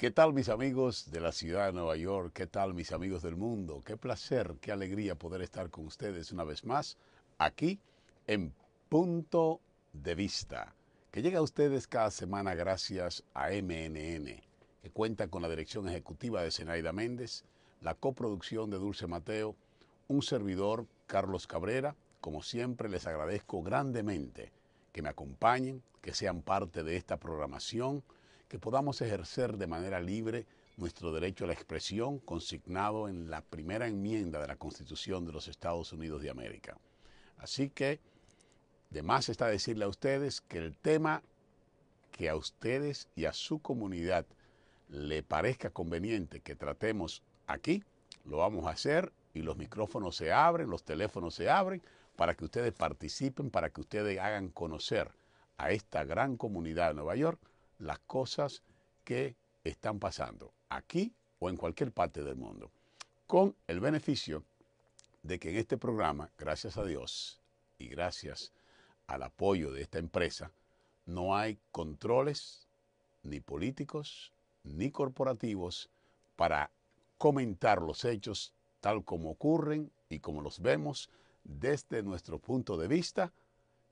¿Qué tal mis amigos de la ciudad de Nueva York? ¿Qué tal mis amigos del mundo? Qué placer, qué alegría poder estar con ustedes una vez más aquí en Punto de Vista, que llega a ustedes cada semana gracias a MNN, que cuenta con la dirección ejecutiva de Senaida Méndez, la coproducción de Dulce Mateo, un servidor, Carlos Cabrera. Como siempre les agradezco grandemente que me acompañen, que sean parte de esta programación que podamos ejercer de manera libre nuestro derecho a la expresión consignado en la primera enmienda de la Constitución de los Estados Unidos de América. Así que, de más está decirle a ustedes que el tema que a ustedes y a su comunidad le parezca conveniente que tratemos aquí, lo vamos a hacer y los micrófonos se abren, los teléfonos se abren para que ustedes participen, para que ustedes hagan conocer a esta gran comunidad de Nueva York las cosas que están pasando aquí o en cualquier parte del mundo, con el beneficio de que en este programa, gracias a Dios y gracias al apoyo de esta empresa, no hay controles ni políticos ni corporativos para comentar los hechos tal como ocurren y como los vemos desde nuestro punto de vista,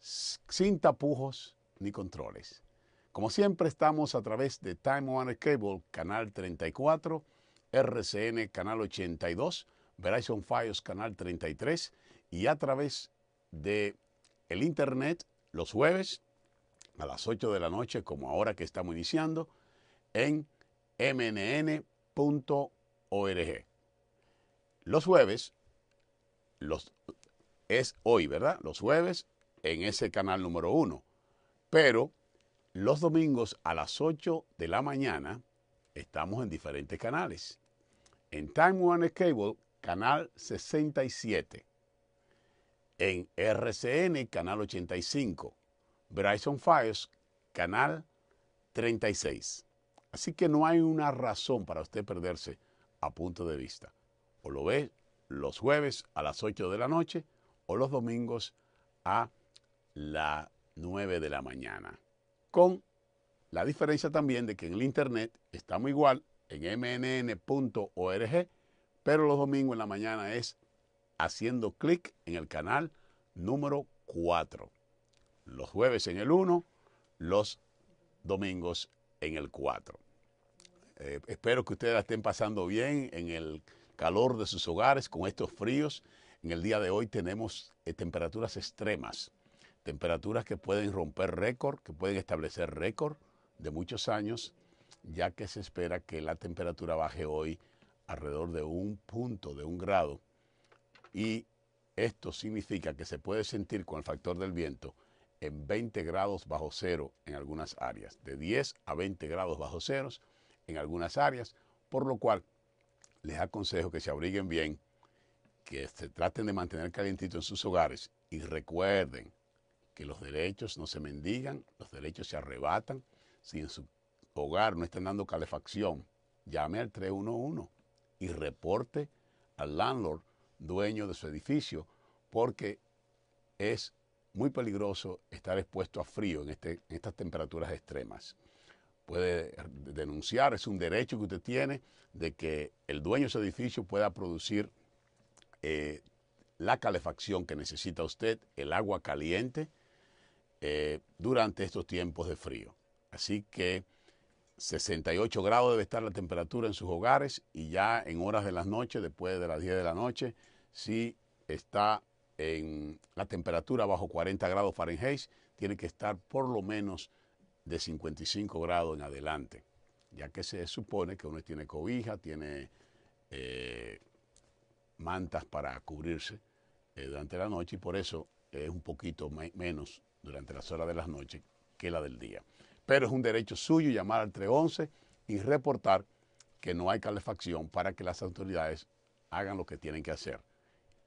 sin tapujos ni controles. Como siempre estamos a través de Time Warner Cable, Canal 34, RCN, Canal 82, Verizon Files, Canal 33 y a través de el Internet los jueves a las 8 de la noche, como ahora que estamos iniciando, en mnn.org. Los jueves, los, es hoy, ¿verdad? Los jueves en ese canal número uno. Pero los domingos a las 8 de la mañana estamos en diferentes canales. En Time Warner Cable, canal 67. En RCN, canal 85. Bryson Fires, canal 36. Así que no hay una razón para usted perderse a punto de vista. O lo ve los jueves a las 8 de la noche o los domingos a las 9 de la mañana con la diferencia también de que en el internet estamos igual en mnn.org, pero los domingos en la mañana es haciendo clic en el canal número 4. Los jueves en el 1, los domingos en el 4. Eh, espero que ustedes la estén pasando bien en el calor de sus hogares con estos fríos. En el día de hoy tenemos eh, temperaturas extremas temperaturas que pueden romper récord, que pueden establecer récord de muchos años, ya que se espera que la temperatura baje hoy alrededor de un punto, de un grado. Y esto significa que se puede sentir con el factor del viento en 20 grados bajo cero en algunas áreas, de 10 a 20 grados bajo cero en algunas áreas, por lo cual les aconsejo que se abriguen bien, que se traten de mantener calientito en sus hogares y recuerden que los derechos no se mendigan, los derechos se arrebatan. Si en su hogar no están dando calefacción, llame al 311 y reporte al landlord, dueño de su edificio, porque es muy peligroso estar expuesto a frío este, en, estas temperaturas extremas. Puede denunciar, es un derecho que usted tiene de que el dueño de su edificio pueda producir eh, la calefacción que necesita usted, el agua caliente, eh, durante estos tiempos de frío. Así que 68 grados debe estar la temperatura en sus hogares y ya en horas de las noches, después de las 10 de la noche, si está en la temperatura bajo 40 grados Fahrenheit, tiene que estar por lo menos de 55 grados en adelante, ya que se supone que uno tiene cobija, tiene eh, mantas para cubrirse eh, durante la noche y por eso es un poquito menos durante las horas de las noches que la del día. Pero es un derecho suyo llamar al 311 y reportar que no hay calefacción para que las autoridades hagan lo que tienen que hacer.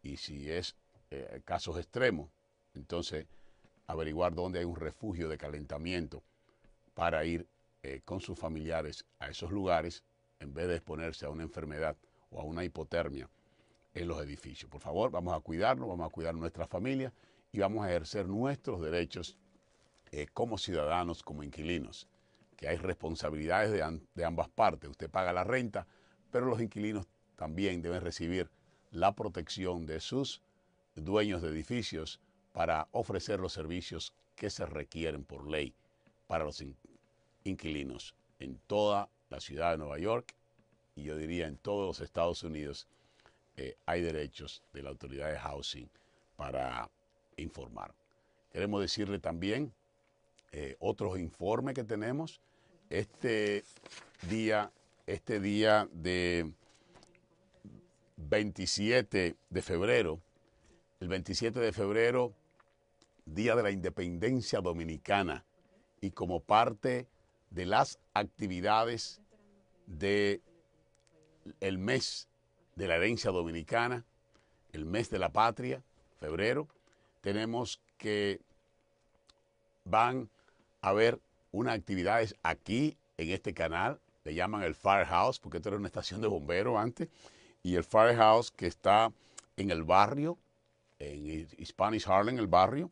Y si es eh, casos extremos, entonces averiguar dónde hay un refugio de calentamiento para ir eh, con sus familiares a esos lugares en vez de exponerse a una enfermedad o a una hipotermia en los edificios. Por favor, vamos a cuidarnos, vamos a cuidar nuestra familia y vamos a ejercer nuestros derechos eh, como ciudadanos, como inquilinos, que hay responsabilidades de, ambas partes. Usted paga la renta, pero los inquilinos también deben recibir la protección de sus dueños de edificios para ofrecer los servicios que se requieren por ley para los inquilinos en toda la ciudad de Nueva York y yo diría en todos los Estados Unidos eh, hay derechos de la autoridad de housing para informar. Queremos decirle también eh, otros informes que tenemos. Este día, este día de 27 de febrero, el 27 de febrero, Día de la Independencia Dominicana, y como parte de las actividades del mes de la herencia dominicana, el mes de la patria, febrero, tenemos que van a haber unas actividades aquí en este canal, le llaman el Firehouse, porque esto era una estación de bomberos antes, y el Firehouse que está en el barrio, en Spanish Harlem, el barrio,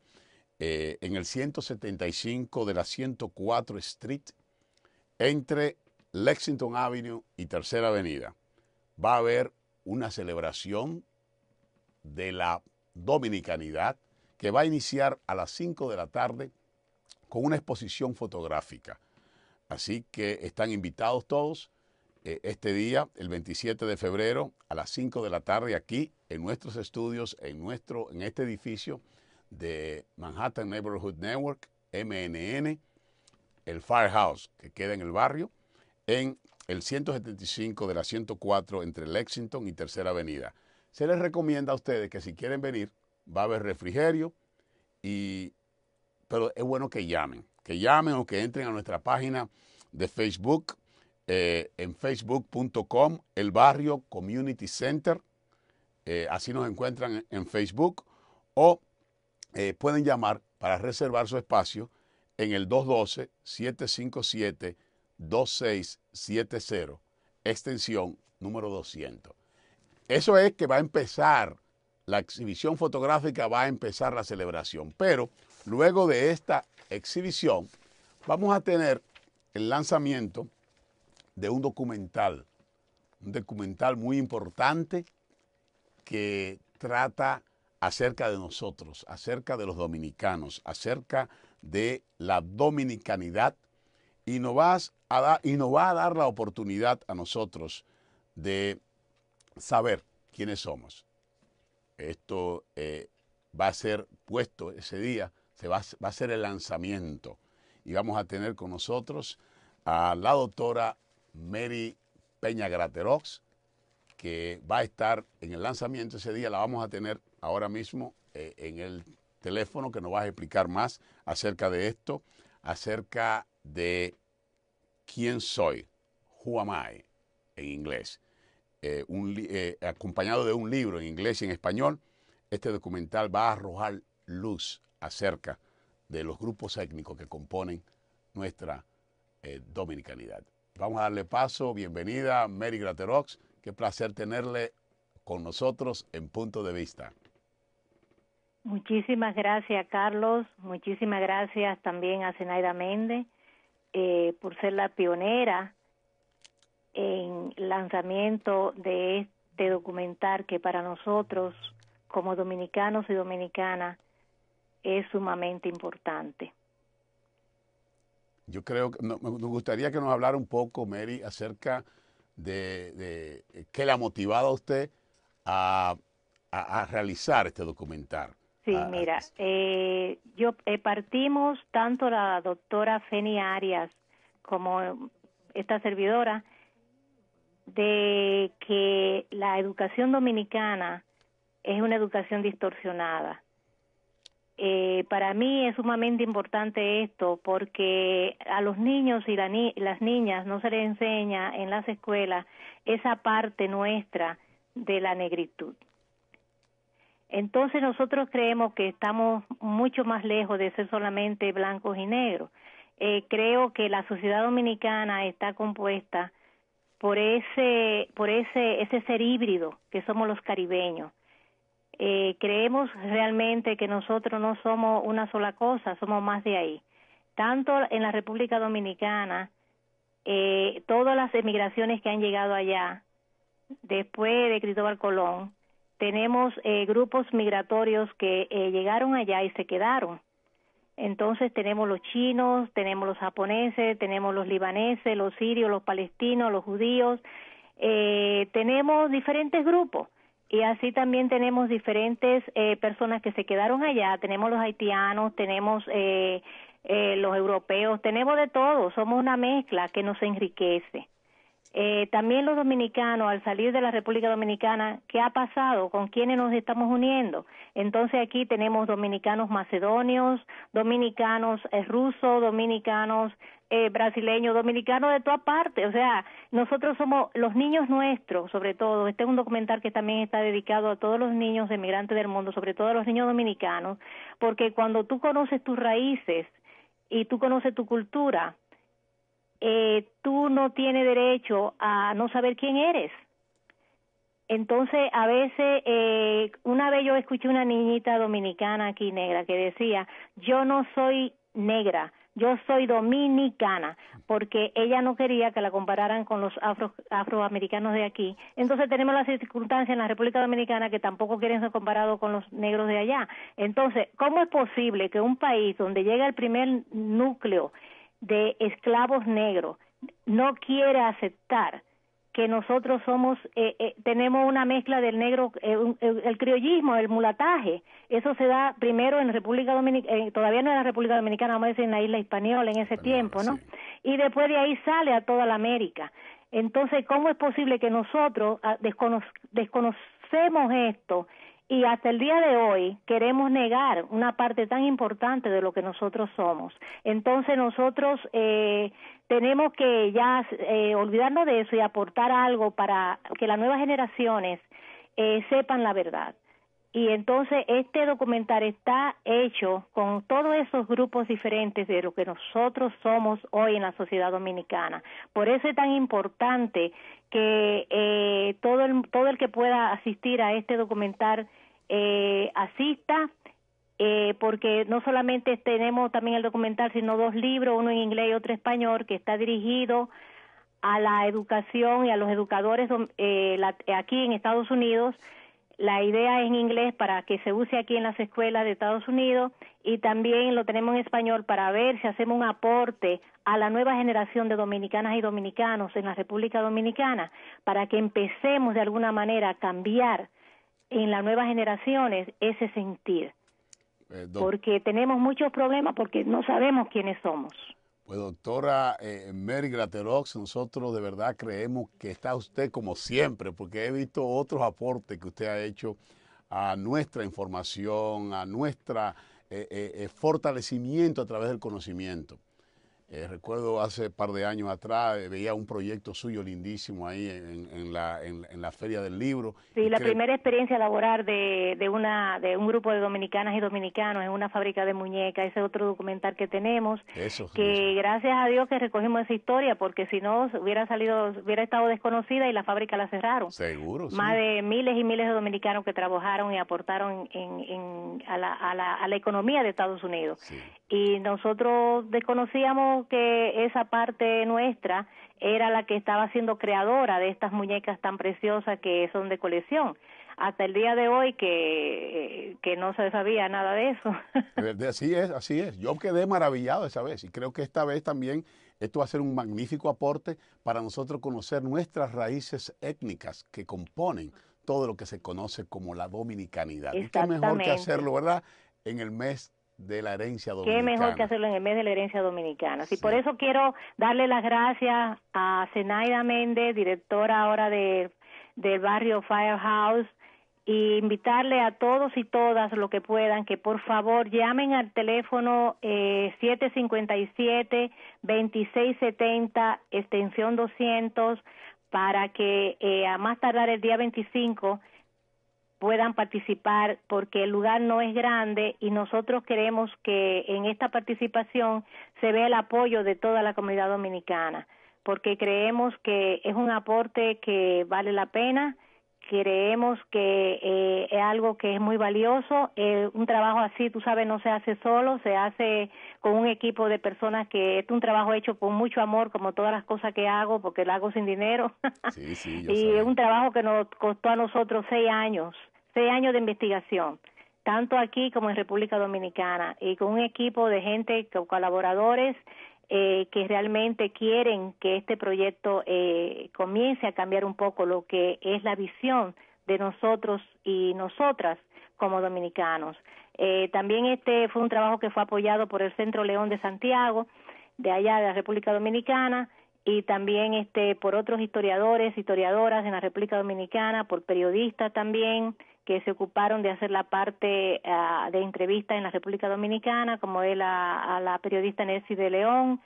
eh, en el 175 de la 104 Street, entre Lexington Avenue y Tercera Avenida. Va a haber una celebración de la dominicanidad que va a iniciar a las 5 de la tarde con una exposición fotográfica. Así que están invitados todos eh, este día, el 27 de febrero, a las 5 de la tarde, aquí en nuestros estudios, en, nuestro, en este edificio de Manhattan Neighborhood Network, MNN, el Firehouse, que queda en el barrio, en el 175 de la 104 entre Lexington y Tercera Avenida. Se les recomienda a ustedes que si quieren venir, va a haber refrigerio, y, pero es bueno que llamen, que llamen o que entren a nuestra página de Facebook, eh, en facebook.com, el barrio Community Center, eh, así nos encuentran en Facebook, o eh, pueden llamar para reservar su espacio en el 212-757-2670, extensión número 200. Eso es que va a empezar la exhibición fotográfica va a empezar la celebración. Pero luego de esta exhibición vamos a tener el lanzamiento de un documental, un documental muy importante que trata acerca de nosotros, acerca de los dominicanos, acerca de la dominicanidad y nos, va a dar la oportunidad a nosotros de saber quiénes somos esto eh, va a ser puesto ese día, se va, a ser el lanzamiento. Y vamos a tener con nosotros a la doctora Mary Peña Graterox, que va a estar en el lanzamiento ese día, la vamos a tener ahora mismo eh, en el teléfono que nos va a explicar más acerca de esto, acerca de quién soy, who am I en inglés. Eh, un, eh, acompañado de un libro en inglés y en español, este documental va a arrojar luz acerca de los grupos étnicos que componen nuestra eh, dominicanidad. Vamos a darle paso, bienvenida Mary Graterox, qué placer tenerle con nosotros en Punto de Vista. Muchísimas gracias Carlos, muchísimas gracias también a Zenaida Méndez por ser la pionera en lanzamiento de este documental que para nosotros como dominicanos y dominicanas es sumamente importante. Yo creo que gustaría que nos hablara un poco, Mary, acerca de, de qué la motivado a usted a, realizar este documental. Sí, ah, mira, ah, eh, yo eh, partimos tanto la doctora Feni Arias como esta servidora de que la educación dominicana es una educación distorsionada. Eh, para mí es sumamente importante esto porque a los niños y las niñas no se les enseña en las escuelas esa parte nuestra de la negritud. Entonces nosotros creemos que estamos mucho más lejos de ser solamente blancos y negros. Eh, creo que la sociedad dominicana está compuesta por ese, por ese, ese ser híbrido que somos los caribeños. Eh, creemos realmente que nosotros no somos una sola cosa, somos más de ahí. Tanto en la República Dominicana, eh, todas las emigraciones que han llegado allá, después de Cristóbal Colón, tenemos eh, grupos migratorios que llegaron allá y se quedaron. Entonces tenemos los chinos, tenemos los japoneses, tenemos los libaneses, los sirios, los palestinos, los judíos, eh, tenemos diferentes grupos y así también tenemos diferentes eh, personas que se quedaron allá, tenemos los haitianos, tenemos eh, los europeos, tenemos de todo, somos una mezcla que nos enriquece. Eh, también los dominicanos, al salir de la República Dominicana, ¿qué ha pasado? ¿Con quiénes nos estamos uniendo? Entonces aquí tenemos dominicanos macedonios, dominicanos eh, rusos, dominicanos eh, brasileños, dominicanos de toda parte. O sea, nosotros somos los niños nuestros, sobre todo. Este es un documental que también está dedicado a todos los niños emigrantes del mundo, sobre todo a los niños dominicanos, porque cuando tú conoces tus raíces y tú conoces tu cultura, eh, tú no tienes derecho a no saber quién eres. Entonces, a veces, eh, una vez yo escuché una niñita dominicana aquí negra que decía, yo no soy negra, yo soy dominicana, porque ella no quería que la compararan con los afro, afroamericanos de aquí. Entonces tenemos las circunstancias en la República Dominicana que tampoco quieren ser comparados con los negros de allá. Entonces, ¿cómo es posible que un país donde llega el primer núcleo de esclavos negros no quiere aceptar que nosotros somos eh, eh, tenemos una mezcla del negro eh, el, criollismo el mulataje eso se da primero en República Dominicana todavía no era República Dominicana vamos a decir en la isla española en ese tiempo no y después de ahí sale a toda la América entonces cómo es posible que nosotros ah, desconocemos esto y hasta el día de hoy queremos negar una parte tan importante de lo que nosotros somos. Entonces nosotros eh, tenemos que ya eh, olvidarnos de eso y aportar algo para que las nuevas generaciones eh, sepan la verdad. Y entonces este documental está hecho con todos esos grupos diferentes de lo que nosotros somos hoy en la sociedad dominicana. Por eso es tan importante que eh, todo, el, que pueda asistir a este documental eh, asista, eh, porque no solamente tenemos también el documental, sino dos libros, uno en inglés y otro en español, que está dirigido a la educación y a los educadores aquí en Estados Unidos la idea es en inglés para que se use aquí en las escuelas de Estados Unidos y también lo tenemos en español para ver si hacemos un aporte a la nueva generación de dominicanas y dominicanos en la República Dominicana para que empecemos de alguna manera a cambiar en las nuevas generaciones ese sentir. Eh, porque tenemos muchos problemas porque no sabemos quiénes somos. Pues doctora eh, Mary Graterox, nosotros de verdad creemos que está usted como siempre, porque he visto otros aportes que usted ha hecho a nuestra información, a nuestro eh, eh, fortalecimiento a través del conocimiento. Eh, recuerdo hace par de años atrás, eh, veía un proyecto suyo lindísimo ahí en, la, en, la Feria del Libro. Sí, la primera experiencia laboral de, de, una, de un grupo de dominicanas y dominicanos en una fábrica de muñecas, ese otro documental que tenemos, que gracias a Dios que recogimos esa historia, porque si no hubiera salido, hubiera estado desconocida y la fábrica la cerraron. Seguro. Más de miles y miles de dominicanos que trabajaron y aportaron a, la, a, la, a la economía de Estados Unidos. Y nosotros desconocíamos que esa parte nuestra era la que estaba siendo creadora de estas muñecas tan preciosas que son de colección. Hasta el día de hoy que, eh, que no se sabía nada de eso. Así es, así es. Yo quedé maravillado esa vez y creo que esta vez también esto va a ser un magnífico aporte para nosotros conocer nuestras raíces étnicas que componen todo lo que se conoce como la dominicanidad. Y qué mejor que hacerlo, ¿verdad? En el mes de la herencia dominicana. Qué mejor que hacerlo en el mes de la herencia dominicana. Y por eso quiero darle las gracias a Zenaida Méndez, directora ahora de, del barrio Firehouse, y invitarle a todos y todas lo que puedan que por favor llamen al teléfono eh, 757-2670, extensión 200, para que eh, a más tardar el día 25 puedan participar porque el lugar no es grande y nosotros queremos que en esta participación se vea el apoyo de toda la comunidad dominicana porque creemos que es un aporte que vale la pena creemos que eh, es algo que es muy valioso. Eh, un trabajo así, tú sabes, no se hace solo, se hace con un equipo de personas que es un trabajo hecho con mucho amor, como todas las cosas que hago, porque lo hago sin dinero. y es un trabajo que nos costó a nosotros seis años, seis años de investigación tanto aquí como en República Dominicana, y con un equipo de gente, colaboradores eh, que realmente quieren que este proyecto eh, comience a cambiar un poco lo que es la visión de nosotros y nosotras como dominicanos. Eh, también este fue un trabajo que fue apoyado por el Centro León de Santiago, de allá de la República Dominicana, y también este por otros historiadores, historiadoras en la República Dominicana, por periodistas también que se ocuparon de hacer la parte ah, de entrevista en la República Dominicana, como es la, a la periodista Nancy de León,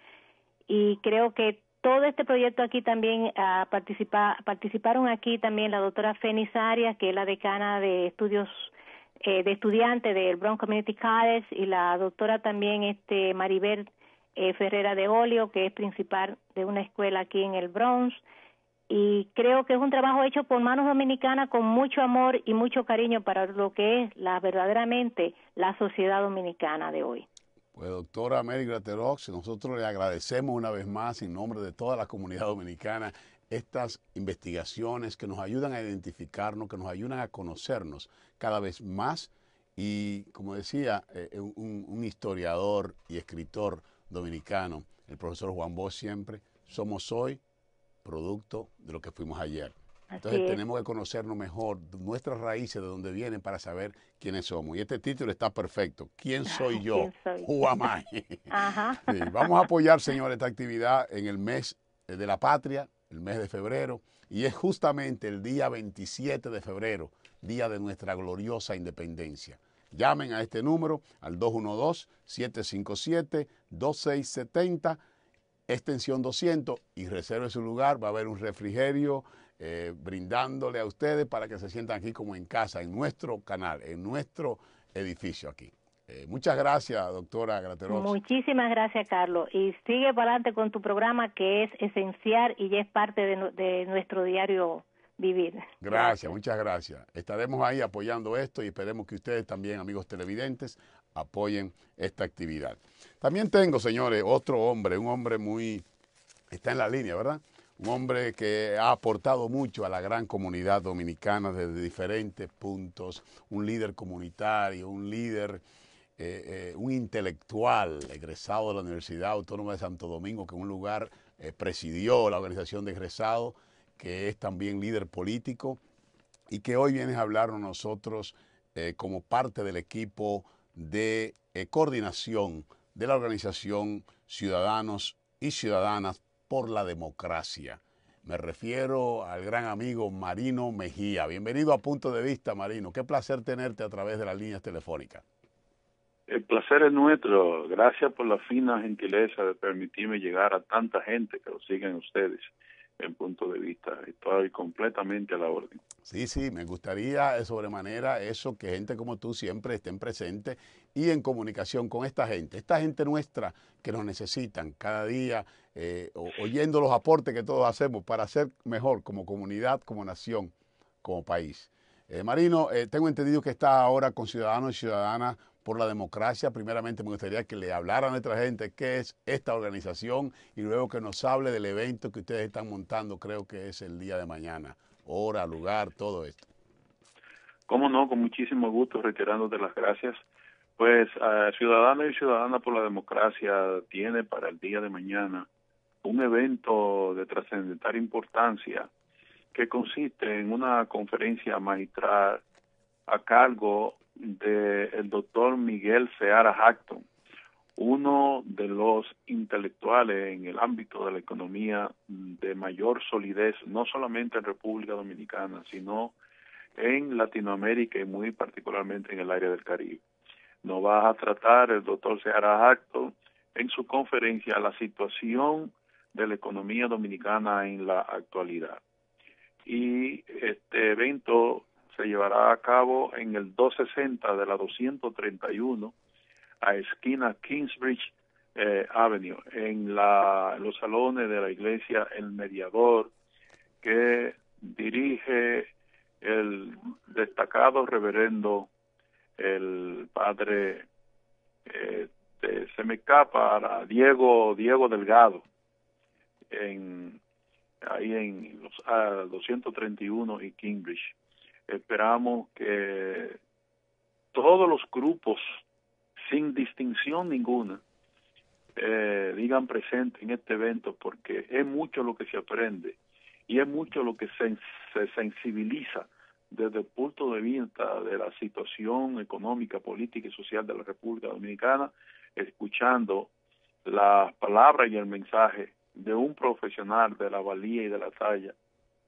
y creo que todo este proyecto aquí también ah, participaron aquí también la doctora Fénix Arias, que es la decana de estudios eh, de estudiantes del Bronx Community College, y la doctora también este Maribel eh, Ferrera de Olio, que es principal de una escuela aquí en el Bronx. Y creo que es un trabajo hecho por manos dominicanas con mucho amor y mucho cariño para lo que es la verdaderamente la sociedad dominicana de hoy. Pues doctora Mary Graterox, nosotros le agradecemos una vez más en nombre de toda la comunidad dominicana estas investigaciones que nos ayudan a identificarnos, que nos ayudan a conocernos cada vez más. Y como decía eh, un historiador y escritor, dominicano, el profesor Juan Bosch siempre, somos hoy producto de lo que fuimos ayer. Entonces tenemos que conocernos mejor, nuestras raíces, de dónde vienen, para saber quiénes somos. Y este título está perfecto. ¿Quién soy yo? Juan Vamos a apoyar, señores esta actividad en el mes eh, de la patria, el mes de febrero. Y es justamente el día 27 de febrero, día de nuestra gloriosa independencia. Llamen a este número al 212-757-2670, extensión 200 y reserve su lugar. Va a haber un refrigerio eh, brindándole a ustedes para que se sientan aquí como en casa, en nuestro canal, en nuestro edificio aquí. Eh, muchas gracias, doctora Grateros. Muchísimas gracias, Carlos. Y sigue para adelante con tu programa que es esencial y ya es parte de nuestro diario vivir. Gracias, muchas gracias. Estaremos ahí apoyando esto y esperemos que ustedes también, amigos televidentes, apoyen esta actividad. También tengo, señores, otro hombre, un hombre muy... está en la línea, ¿verdad? Un hombre que ha aportado mucho a la gran comunidad dominicana desde diferentes puntos, un líder comunitario, un líder... Eh, eh, un intelectual egresado de la Universidad Autónoma de Santo Domingo, que en un lugar eh, presidió la organización de egresados, que es también líder político y que hoy viene a hablar con nosotros eh, como parte del equipo de eh, coordinación de la organización Ciudadanos y Ciudadanas por la Democracia. Me refiero al gran amigo Marino Mejía. Bienvenido a Punto de Vista, Marino. Qué placer tenerte a través de las líneas telefónicas. El placer es nuestro. Gracias por la fina gentileza de permitirme llegar a tanta gente que lo siguen ustedes. En punto de vista. Estoy completamente a la orden. Sí, sí, me gustaría de sobremanera eso, que gente como tú siempre estén presentes y en comunicación con esta gente, esta gente nuestra que nos necesitan cada día, eh, oyendo los aportes que todos hacemos para ser mejor como comunidad, como nación, como país. Eh, Marino, eh, tengo entendido que está ahora con ciudadanos y ciudadanas por la democracia. Primeramente me gustaría que le hablara a nuestra gente qué es esta organización y luego que nos hable del evento que ustedes están montando, creo que es el día de mañana, hora, lugar, todo esto. Cómo no, con muchísimo gusto, reiterándote las gracias. Pues uh, y ciudadana por la Democracia tiene para el día de mañana un evento de trascendental importancia que consiste en una conferencia magistral a cargo del el doctor Miguel Seara Hacto, uno de los intelectuales en el ámbito de la economía de mayor solidez, no solamente en República Dominicana, sino en Latinoamérica y muy particularmente en el área del Caribe. Nos va a tratar el doctor Seara Hacto en su conferencia la situación de la economía dominicana en la actualidad. Y este evento se llevará a cabo en el 260 de la 231 a esquina Kingsbridge eh, Avenue, en, los salones de la iglesia El Mediador, que dirige el destacado reverendo, el padre eh, de Diego, Diego Delgado, ahí en los 231 y Kingsbridge Esperamos que todos los grupos, sin distinción ninguna, eh, digan presente en este evento porque es mucho lo que se aprende y es mucho lo que se, sensibiliza desde el punto de vista de la situación económica, política y social de la República Dominicana, escuchando las palabras y el mensaje de un profesional de la valía y de la talla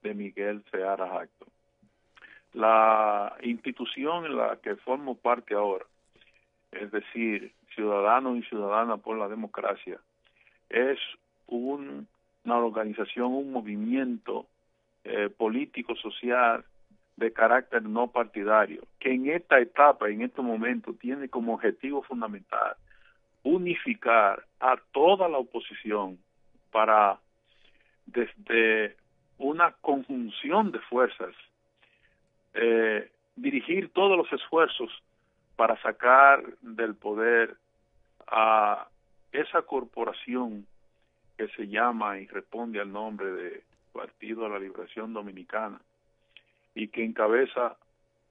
de Miguel Seara Acto la institución en la que formo parte ahora, es decir, Ciudadanos y Ciudadanas por la Democracia, es una organización, un movimiento eh, político, social, de carácter no partidario, que en esta etapa, en este momento, tiene como objetivo fundamental unificar a toda la oposición para, desde una conjunción de fuerzas eh, dirigir todos los esfuerzos para sacar del poder a esa corporación que se llama y responde al nombre de Partido de la Liberación Dominicana y que encabeza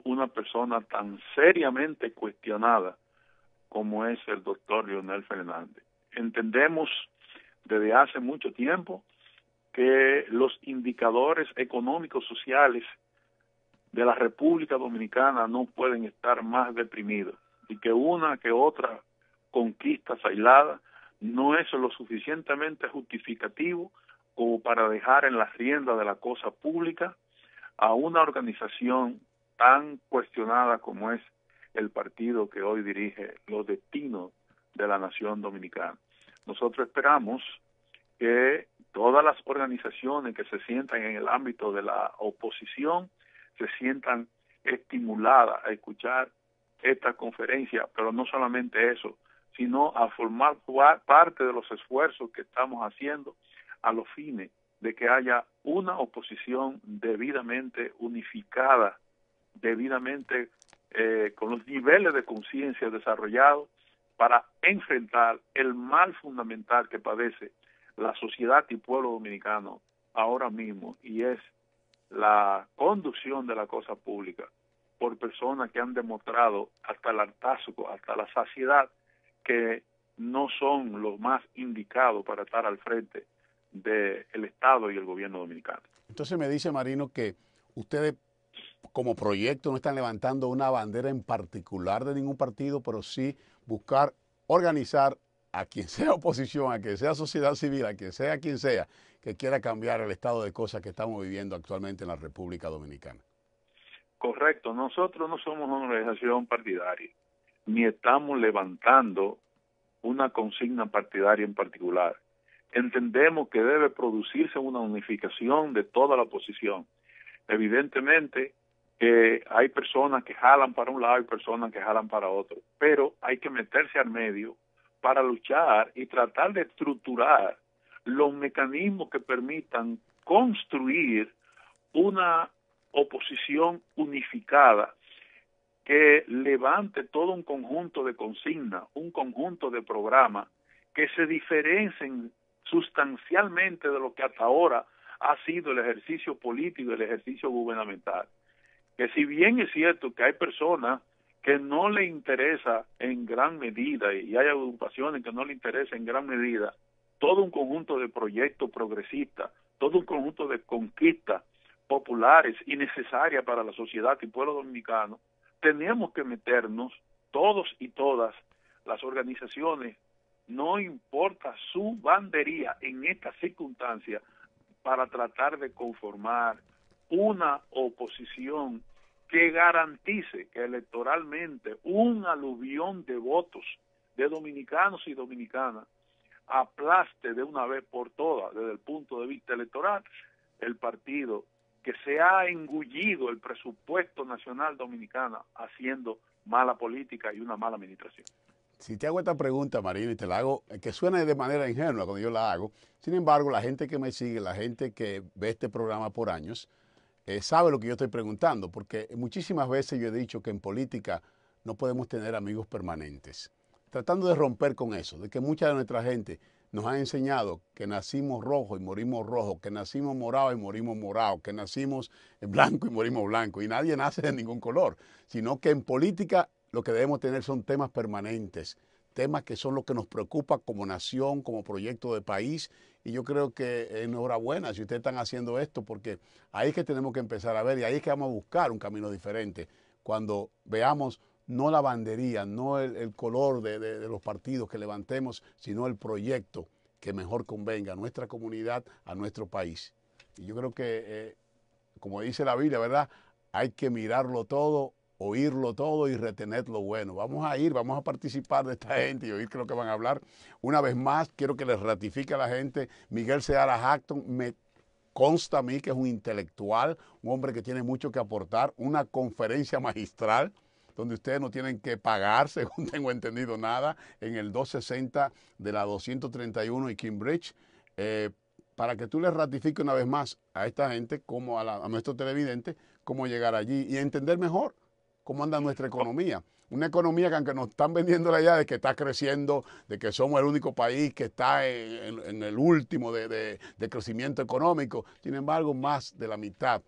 una persona tan seriamente cuestionada como es el doctor Leonel Fernández. Entendemos desde hace mucho tiempo que los indicadores económicos sociales de la República Dominicana no pueden estar más deprimidos y que una que otra conquista aislada no es lo suficientemente justificativo como para dejar en la rienda de la cosa pública a una organización tan cuestionada como es el partido que hoy dirige los destinos de la nación dominicana. Nosotros esperamos que todas las organizaciones que se sientan en el ámbito de la oposición se sientan estimuladas a escuchar esta conferencia, pero no solamente eso, sino a formar parte de los esfuerzos que estamos haciendo a los fines de que haya una oposición debidamente unificada, debidamente eh, con los niveles de conciencia desarrollados para enfrentar el mal fundamental que padece la sociedad y pueblo dominicano ahora mismo y es la conducción de la cosa pública por personas que han demostrado hasta el hartazgo, hasta la saciedad, que no son los más indicados para estar al frente del Estado y el gobierno dominicano. Entonces me dice Marino que ustedes como proyecto no están levantando una bandera en particular de ningún partido, pero sí buscar organizar a quien sea oposición, a quien sea sociedad civil, a quien sea quien sea, que quiera cambiar el estado de cosas que estamos viviendo actualmente en la República Dominicana. Correcto, nosotros no somos una organización partidaria, ni estamos levantando una consigna partidaria en particular. Entendemos que debe producirse una unificación de toda la oposición. Evidentemente que hay personas que jalan para un lado y personas que jalan para otro, pero hay que meterse al medio para luchar y tratar de estructurar los mecanismos que permitan construir una oposición unificada que levante todo un conjunto de consignas, un conjunto de programas que se diferencien sustancialmente de lo que hasta ahora ha sido el ejercicio político, el ejercicio gubernamental. Que si bien es cierto que hay personas que no le interesa en gran medida y hay agrupaciones que no le interesa en gran medida todo un conjunto de proyectos progresistas, todo un conjunto de conquistas populares y necesarias para la sociedad y pueblo dominicano, tenemos que meternos todos y todas las organizaciones, no importa su bandería en esta circunstancia, para tratar de conformar una oposición que garantice electoralmente un aluvión de votos de dominicanos y dominicanas aplaste de una vez por todas, desde el punto de vista electoral, el partido que se ha engullido el presupuesto nacional dominicano haciendo mala política y una mala administración. Si te hago esta pregunta, Marino, y te la hago, eh, que suena de manera ingenua cuando yo la hago, sin embargo, la gente que me sigue, la gente que ve este programa por años, eh, sabe lo que yo estoy preguntando, porque muchísimas veces yo he dicho que en política no podemos tener amigos permanentes tratando de romper con eso, de que mucha de nuestra gente nos ha enseñado que nacimos rojo y morimos rojo, que nacimos morado y morimos morado, que nacimos blanco y morimos blanco, y nadie nace de ningún color, sino que en política lo que debemos tener son temas permanentes, temas que son lo que nos preocupa como nación, como proyecto de país, y yo creo que enhorabuena si ustedes están haciendo esto, porque ahí es que tenemos que empezar a ver, y ahí es que vamos a buscar un camino diferente, cuando veamos no la bandería, no el, color de, los partidos que levantemos, sino el proyecto que mejor convenga a nuestra comunidad, a nuestro país. Y yo creo que, eh, como dice la Biblia, ¿verdad? Hay que mirarlo todo, oírlo todo y retener lo bueno. Vamos a ir, vamos a participar de esta gente y oír creo que van a hablar. Una vez más, quiero que les ratifique a la gente, Miguel Seara Hackton me consta a mí que es un intelectual, un hombre que tiene mucho que aportar, una conferencia magistral donde ustedes no tienen que pagar, según tengo entendido nada, en el 260 de la 231 y Cambridge. Eh, para que tú les ratifiques una vez más a esta gente, como a, la, a nuestro televidente, cómo llegar allí y entender mejor cómo anda nuestra economía. Una economía que aunque nos están vendiendo la idea de que está creciendo, de que somos el único país que está en, el último de, de crecimiento económico, sin embargo, más de la mitad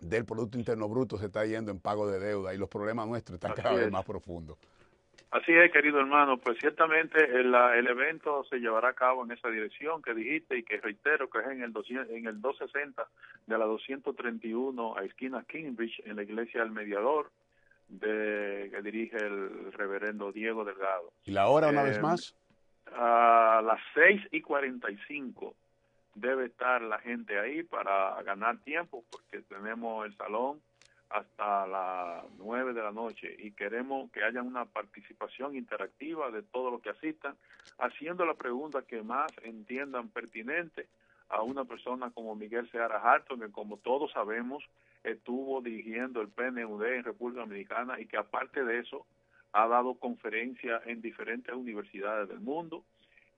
del Producto Interno Bruto se está yendo en pago de deuda y los problemas nuestros están cada vez más profundos. Así es, querido hermano, pues ciertamente eh, el, evento se llevará a cabo en esa dirección que dijiste y que reitero que es en el, 200, en el 260 de la 231 a esquina Cambridge en la iglesia del Mediador de, que dirige el reverendo Diego Delgado. ¿Y la hora una vez eh, más? A las 6 y 45 debe estar la gente ahí para ganar tiempo porque tenemos el salón hasta las 9 de la noche y queremos que haya una participación interactiva de todos los que asistan, haciendo la pregunta que más entiendan pertinente a una persona como Miguel Seara Harton, que como todos sabemos estuvo dirigiendo el PNUD en República Dominicana y que aparte de eso ha dado conferencias en diferentes universidades del mundo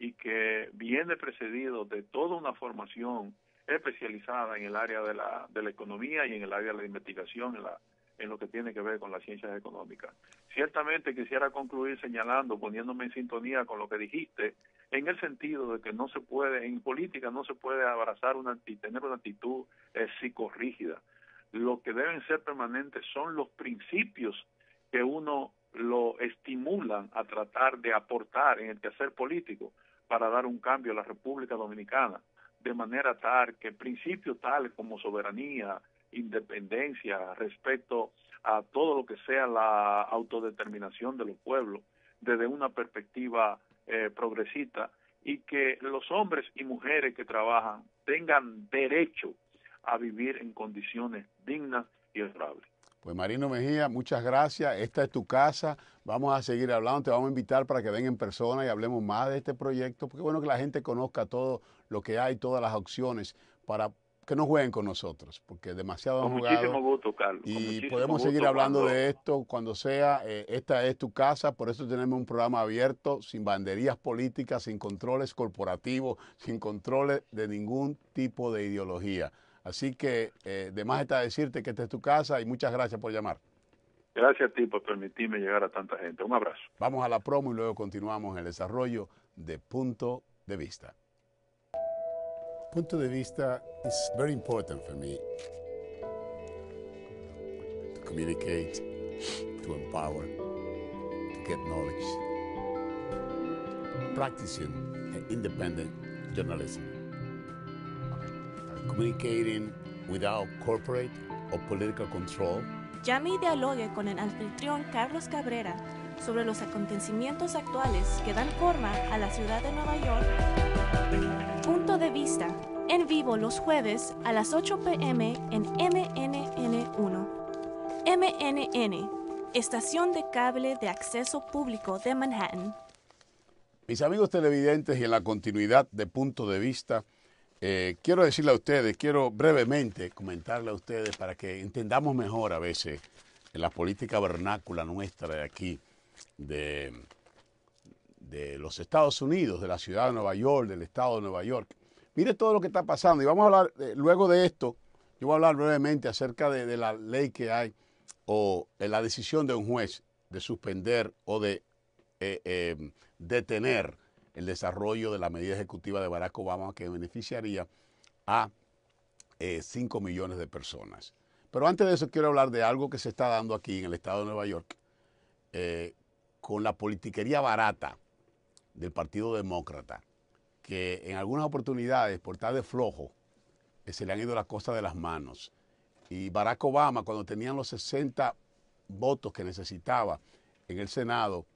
y que viene precedido de toda una formación especializada en el área de la, de la economía y en el área de la investigación en, la, en lo que tiene que ver con las ciencias económicas. Ciertamente quisiera concluir señalando, poniéndome en sintonía con lo que dijiste, en el sentido de que no se puede, en política no se puede abrazar una, tener una actitud eh, psicorrígida. Lo que deben ser permanentes son los principios que uno lo estimulan a tratar de aportar en el quehacer político para dar un cambio a la República Dominicana, de manera tal que principios tales como soberanía, independencia, respeto a todo lo que sea la autodeterminación de los pueblos desde una perspectiva eh, progresista y que los hombres y mujeres que trabajan tengan derecho a vivir en condiciones dignas y honorables. Pues Marino Mejía, muchas gracias. Esta es tu casa. Vamos a seguir hablando. Te vamos a invitar para que venga en persona y hablemos más de este proyecto. Porque bueno que la gente conozca todo lo que hay, todas las opciones para que no jueguen con nosotros, porque demasiado Con Muchísimo gusto, Carlos. Y podemos seguir hablando de esto cuando sea. Eh, esta es tu casa, por eso tenemos un programa abierto, sin banderías políticas, sin controles corporativos, sin controles de ningún tipo de ideología. Así que eh, de más está decirte que esta es tu casa y muchas gracias por llamar. Gracias a ti por permitirme llegar a tanta gente. Un abrazo. Vamos a la promo y luego continuamos el desarrollo de Punto de Vista. Punto de Vista is very important for me. To communicate, to empower, to get knowledge. Practicing independent journalism communicating without corporate or political control. Llame y dialogue con el anfitrión Carlos Cabrera sobre los acontecimientos actuales que dan forma a la ciudad de Nueva York. Punto de vista, en vivo los jueves a las 8 pm en MNN1. MNN, estación de cable de acceso público de Manhattan. Mis amigos televidentes y en la continuidad de Punto de Vista, eh, quiero decirle a ustedes, quiero brevemente comentarle a ustedes para que entendamos mejor a veces la política vernácula nuestra de aquí, de, los Estados Unidos, de la ciudad de Nueva York, del estado de Nueva York. Mire todo lo que está pasando y vamos a hablar eh, luego de esto. Yo voy a hablar brevemente acerca de, la ley que hay o eh, la decisión de un juez de suspender o de detener el desarrollo de la medida ejecutiva de Barack Obama que beneficiaría a 5 eh, millones de personas. Pero antes de eso quiero hablar de algo que se está dando aquí en el estado de Nueva York eh, con la politiquería barata del Partido Demócrata, que en algunas oportunidades, por estar de flojo, eh, se le han ido las cosas de las manos. Y Barack Obama, cuando tenía los 60 votos que necesitaba en el Senado,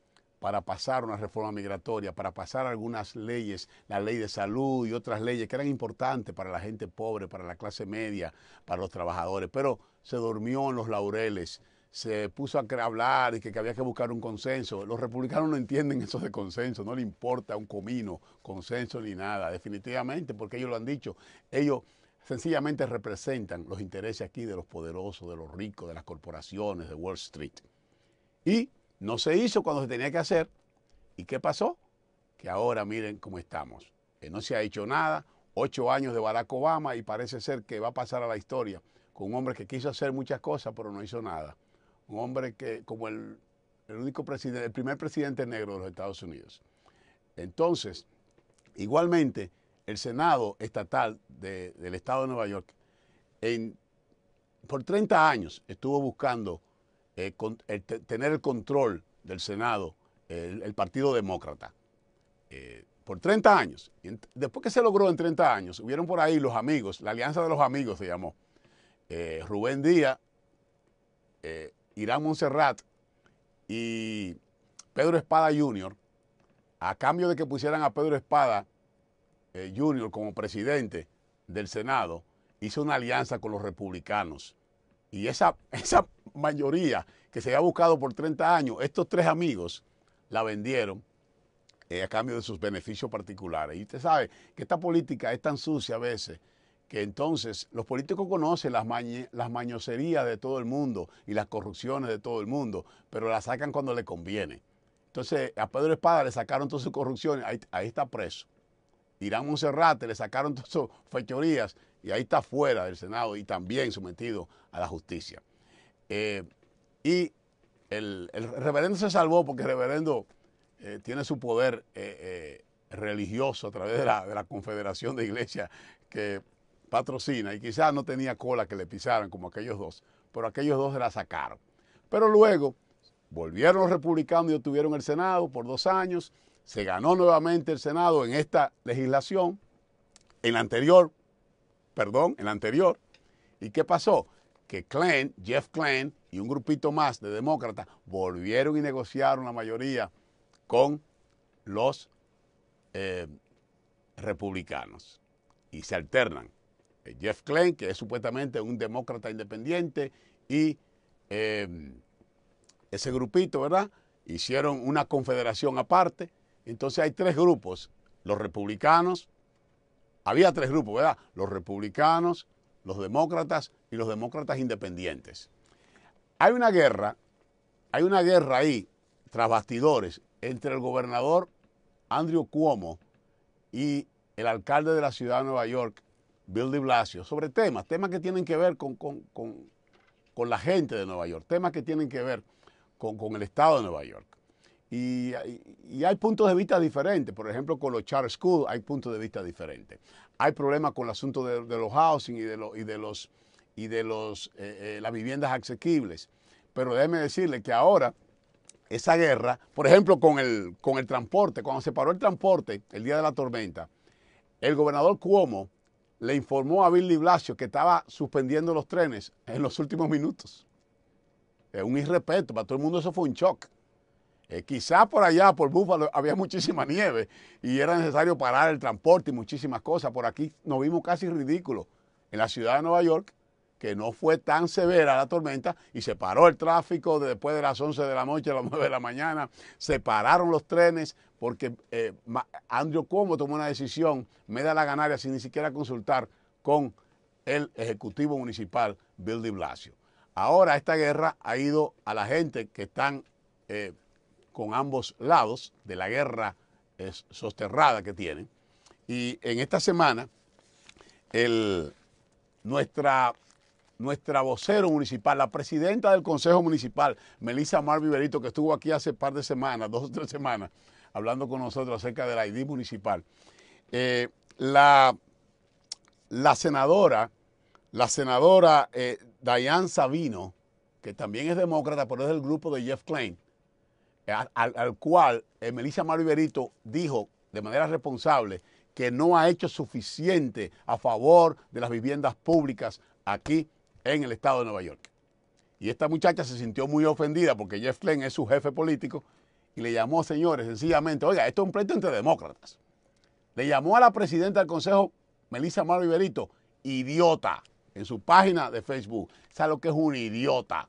para pasar una reforma migratoria, para pasar algunas leyes, la ley de salud y otras leyes que eran importantes para la gente pobre, para la clase media, para los trabajadores, pero se durmió en los laureles, se puso a hablar y que, había que buscar un consenso. Los republicanos no entienden eso de consenso, no le importa un comino, consenso ni nada, definitivamente, porque ellos lo han dicho. Ellos sencillamente representan los intereses aquí de los poderosos, de los ricos, de las corporaciones, de Wall Street. Y no se hizo cuando se tenía que hacer. ¿Y qué pasó? Que ahora miren cómo estamos. Que no se ha hecho nada. Ocho años de Barack Obama y parece ser que va a pasar a la historia con un hombre que quiso hacer muchas cosas pero no hizo nada. Un hombre que como el, único presidente, el primer presidente negro de los Estados Unidos. Entonces, igualmente, el Senado estatal del Estado de Nueva York por 30 años estuvo buscando eh, tener el control del Senado el, Partido Demócrata eh, por 30 años. después que se logró en 30 años, hubieron por ahí los amigos, la Alianza de los Amigos se llamó, eh, Rubén Díaz, Irán Montserrat y Pedro Espada Jr., a cambio de que pusieran a Pedro Espada Jr. como presidente del Senado, hizo una alianza con los republicanos. Y esa mayoría que se había buscado por 30 años, estos tres amigos la vendieron eh, a cambio de sus beneficios particulares. Y usted sabe que esta política es tan sucia a veces que entonces los políticos conocen las, las mañoserías de todo el mundo y las corrupciones de todo el mundo, pero las sacan cuando le conviene. Entonces a Pedro Espada le sacaron todas sus corrupciones, ahí, ahí está preso. Irán Monserrate le sacaron todas sus fechorías y ahí está fuera del Senado y también sometido a la justicia. Eh, y el, reverendo se salvó porque el reverendo eh, tiene su poder eh, religioso a través de la, confederación de iglesias que patrocina y quizás no tenía cola que le pisaran como aquellos dos, pero aquellos dos la sacaron. Pero luego volvieron los republicanos y obtuvieron el Senado por dos años, se ganó nuevamente el Senado en esta legislación, en la anterior, perdón, en la anterior. ¿Y qué pasó? que Jeff Klein y un grupito más de demócratas volvieron y negociaron la mayoría con los eh, republicanos y se alternan. Eh, Jeff Klein, que es supuestamente un demócrata independiente, y eh, ese grupito, ¿verdad? Hicieron una confederación aparte. Entonces hay tres grupos. Los republicanos, había tres grupos, ¿verdad? Los republicanos, los demócratas y los demócratas independientes. Hay una guerra, hay una guerra ahí, tras bastidores, entre el gobernador Andrew Cuomo y el alcalde de la ciudad de Nueva York, Bill de Blasio, sobre temas, temas que tienen que ver con, con, la gente de Nueva York, temas que tienen que ver con, el estado de Nueva York. Y, hay puntos de vista diferentes, por ejemplo, con los charter schools hay puntos de vista diferentes. Hay problemas con el asunto de, los housing y de, y de los y de los, eh, eh, las viviendas asequibles. Pero déjeme decirle que ahora esa guerra, por ejemplo, con el, con el transporte, cuando se paró el transporte el día de la tormenta, el gobernador Cuomo le informó a Billy Blasio que estaba suspendiendo los trenes en los últimos minutos. Es un irrespeto, para todo el mundo eso fue un shock. Eh, quizás por allá, por Búfalo, había muchísima nieve y era necesario parar el transporte y muchísimas cosas. Por aquí nos vimos casi ridículos en la ciudad de Nueva York que no fue tan severa la tormenta y se paró el tráfico después de las 11 de la noche a las 9 de la mañana, se pararon los trenes porque eh, Andrew Cuomo tomó una decisión, me da la ganaria sin ni siquiera consultar con el Ejecutivo Municipal, Bill de Blasio. Ahora esta guerra ha ido a la gente que están eh, con ambos lados de la guerra sosterrada que tienen. Y en esta semana, el, nuestra nuestra vocero municipal, la presidenta del Consejo Municipal, Melissa Marviverito, que estuvo aquí hace par de semanas, dos o tres semanas, hablando con nosotros acerca la ID municipal. Eh, la, la, senadora, la senadora eh, Diane Sabino, que también es demócrata, pero es del grupo de Jeff Klein, eh, al, cual Melissa Marviverito dijo de manera responsable que no ha hecho suficiente a favor de las viviendas públicas aquí en el estado de Nueva York. Y esta muchacha se sintió muy ofendida porque Jeff Klein es su jefe político y le llamó, señores, sencillamente, oiga, esto es un pleito entre demócratas. Le llamó a la presidenta del Consejo, Melissa Maro Iberito, idiota, en su página de Facebook. ¿Sabe lo que es un idiota?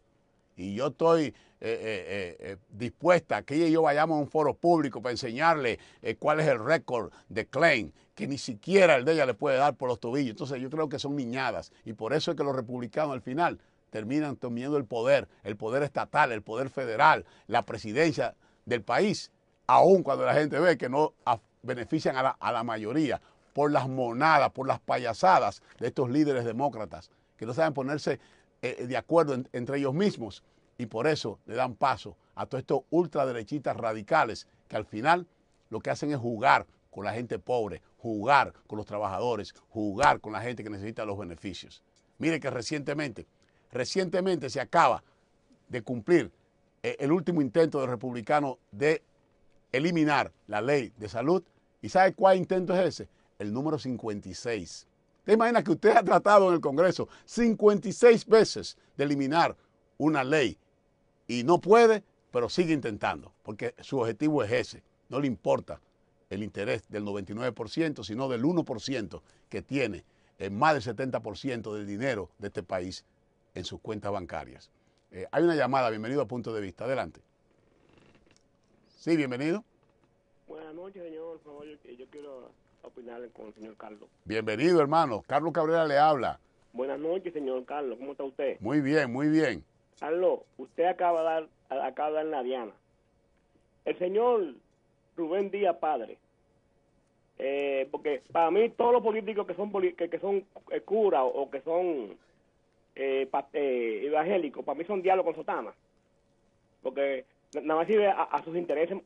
Y yo estoy eh, eh, eh, dispuesta a que ella y yo vayamos a un foro público para enseñarle cuál es el récord de Klein que ni siquiera el de ella le puede dar por los tobillos. Entonces yo creo que son niñadas y por eso es que los republicanos al final terminan tomando el poder, el poder estatal, el poder federal, la presidencia del país, aun cuando la gente ve que no benefician a la, mayoría por las monadas, por las payasadas de estos líderes demócratas, que no saben ponerse eh, eh, de acuerdo entre ellos mismos y por eso le dan paso a todos estos ultraderechistas radicales que al final lo que hacen es jugar con la gente pobre, jugar con los trabajadores, jugar con la gente que necesita los beneficios. Mire que recientemente, recientemente se acaba de cumplir eh, el último intento del republicano de eliminar la ley de salud. ¿Y sabe cuál intento es ese? El número 56. ¿Te imagina que usted ha tratado en el Congreso 56 veces de eliminar una ley y no puede, pero sigue intentando, porque su objetivo es ese. No le importa el interés del 99%, sino del 1% que tiene en eh, más del 70% del dinero de este país en sus cuentas bancarias. Eh, hay una llamada, bienvenido a Punto de Vista, adelante. Sí, bienvenido. Buenas noches, señor, por favor, yo, quiero opinar con el señor Carlos. Bienvenido, hermano. Carlos Cabrera le habla. Buenas noches, señor Carlos, ¿cómo está usted? Muy bien, muy bien. Carlos, usted acaba de dar, acaba de dar la diana. El señor Rubén Díaz Padre. Eh, porque para mí todos los políticos que son que, son eh, curas o, que son eh, eh, evangélicos, para mí son diálogos con Sotana. Porque nada más sirve a, sus intereses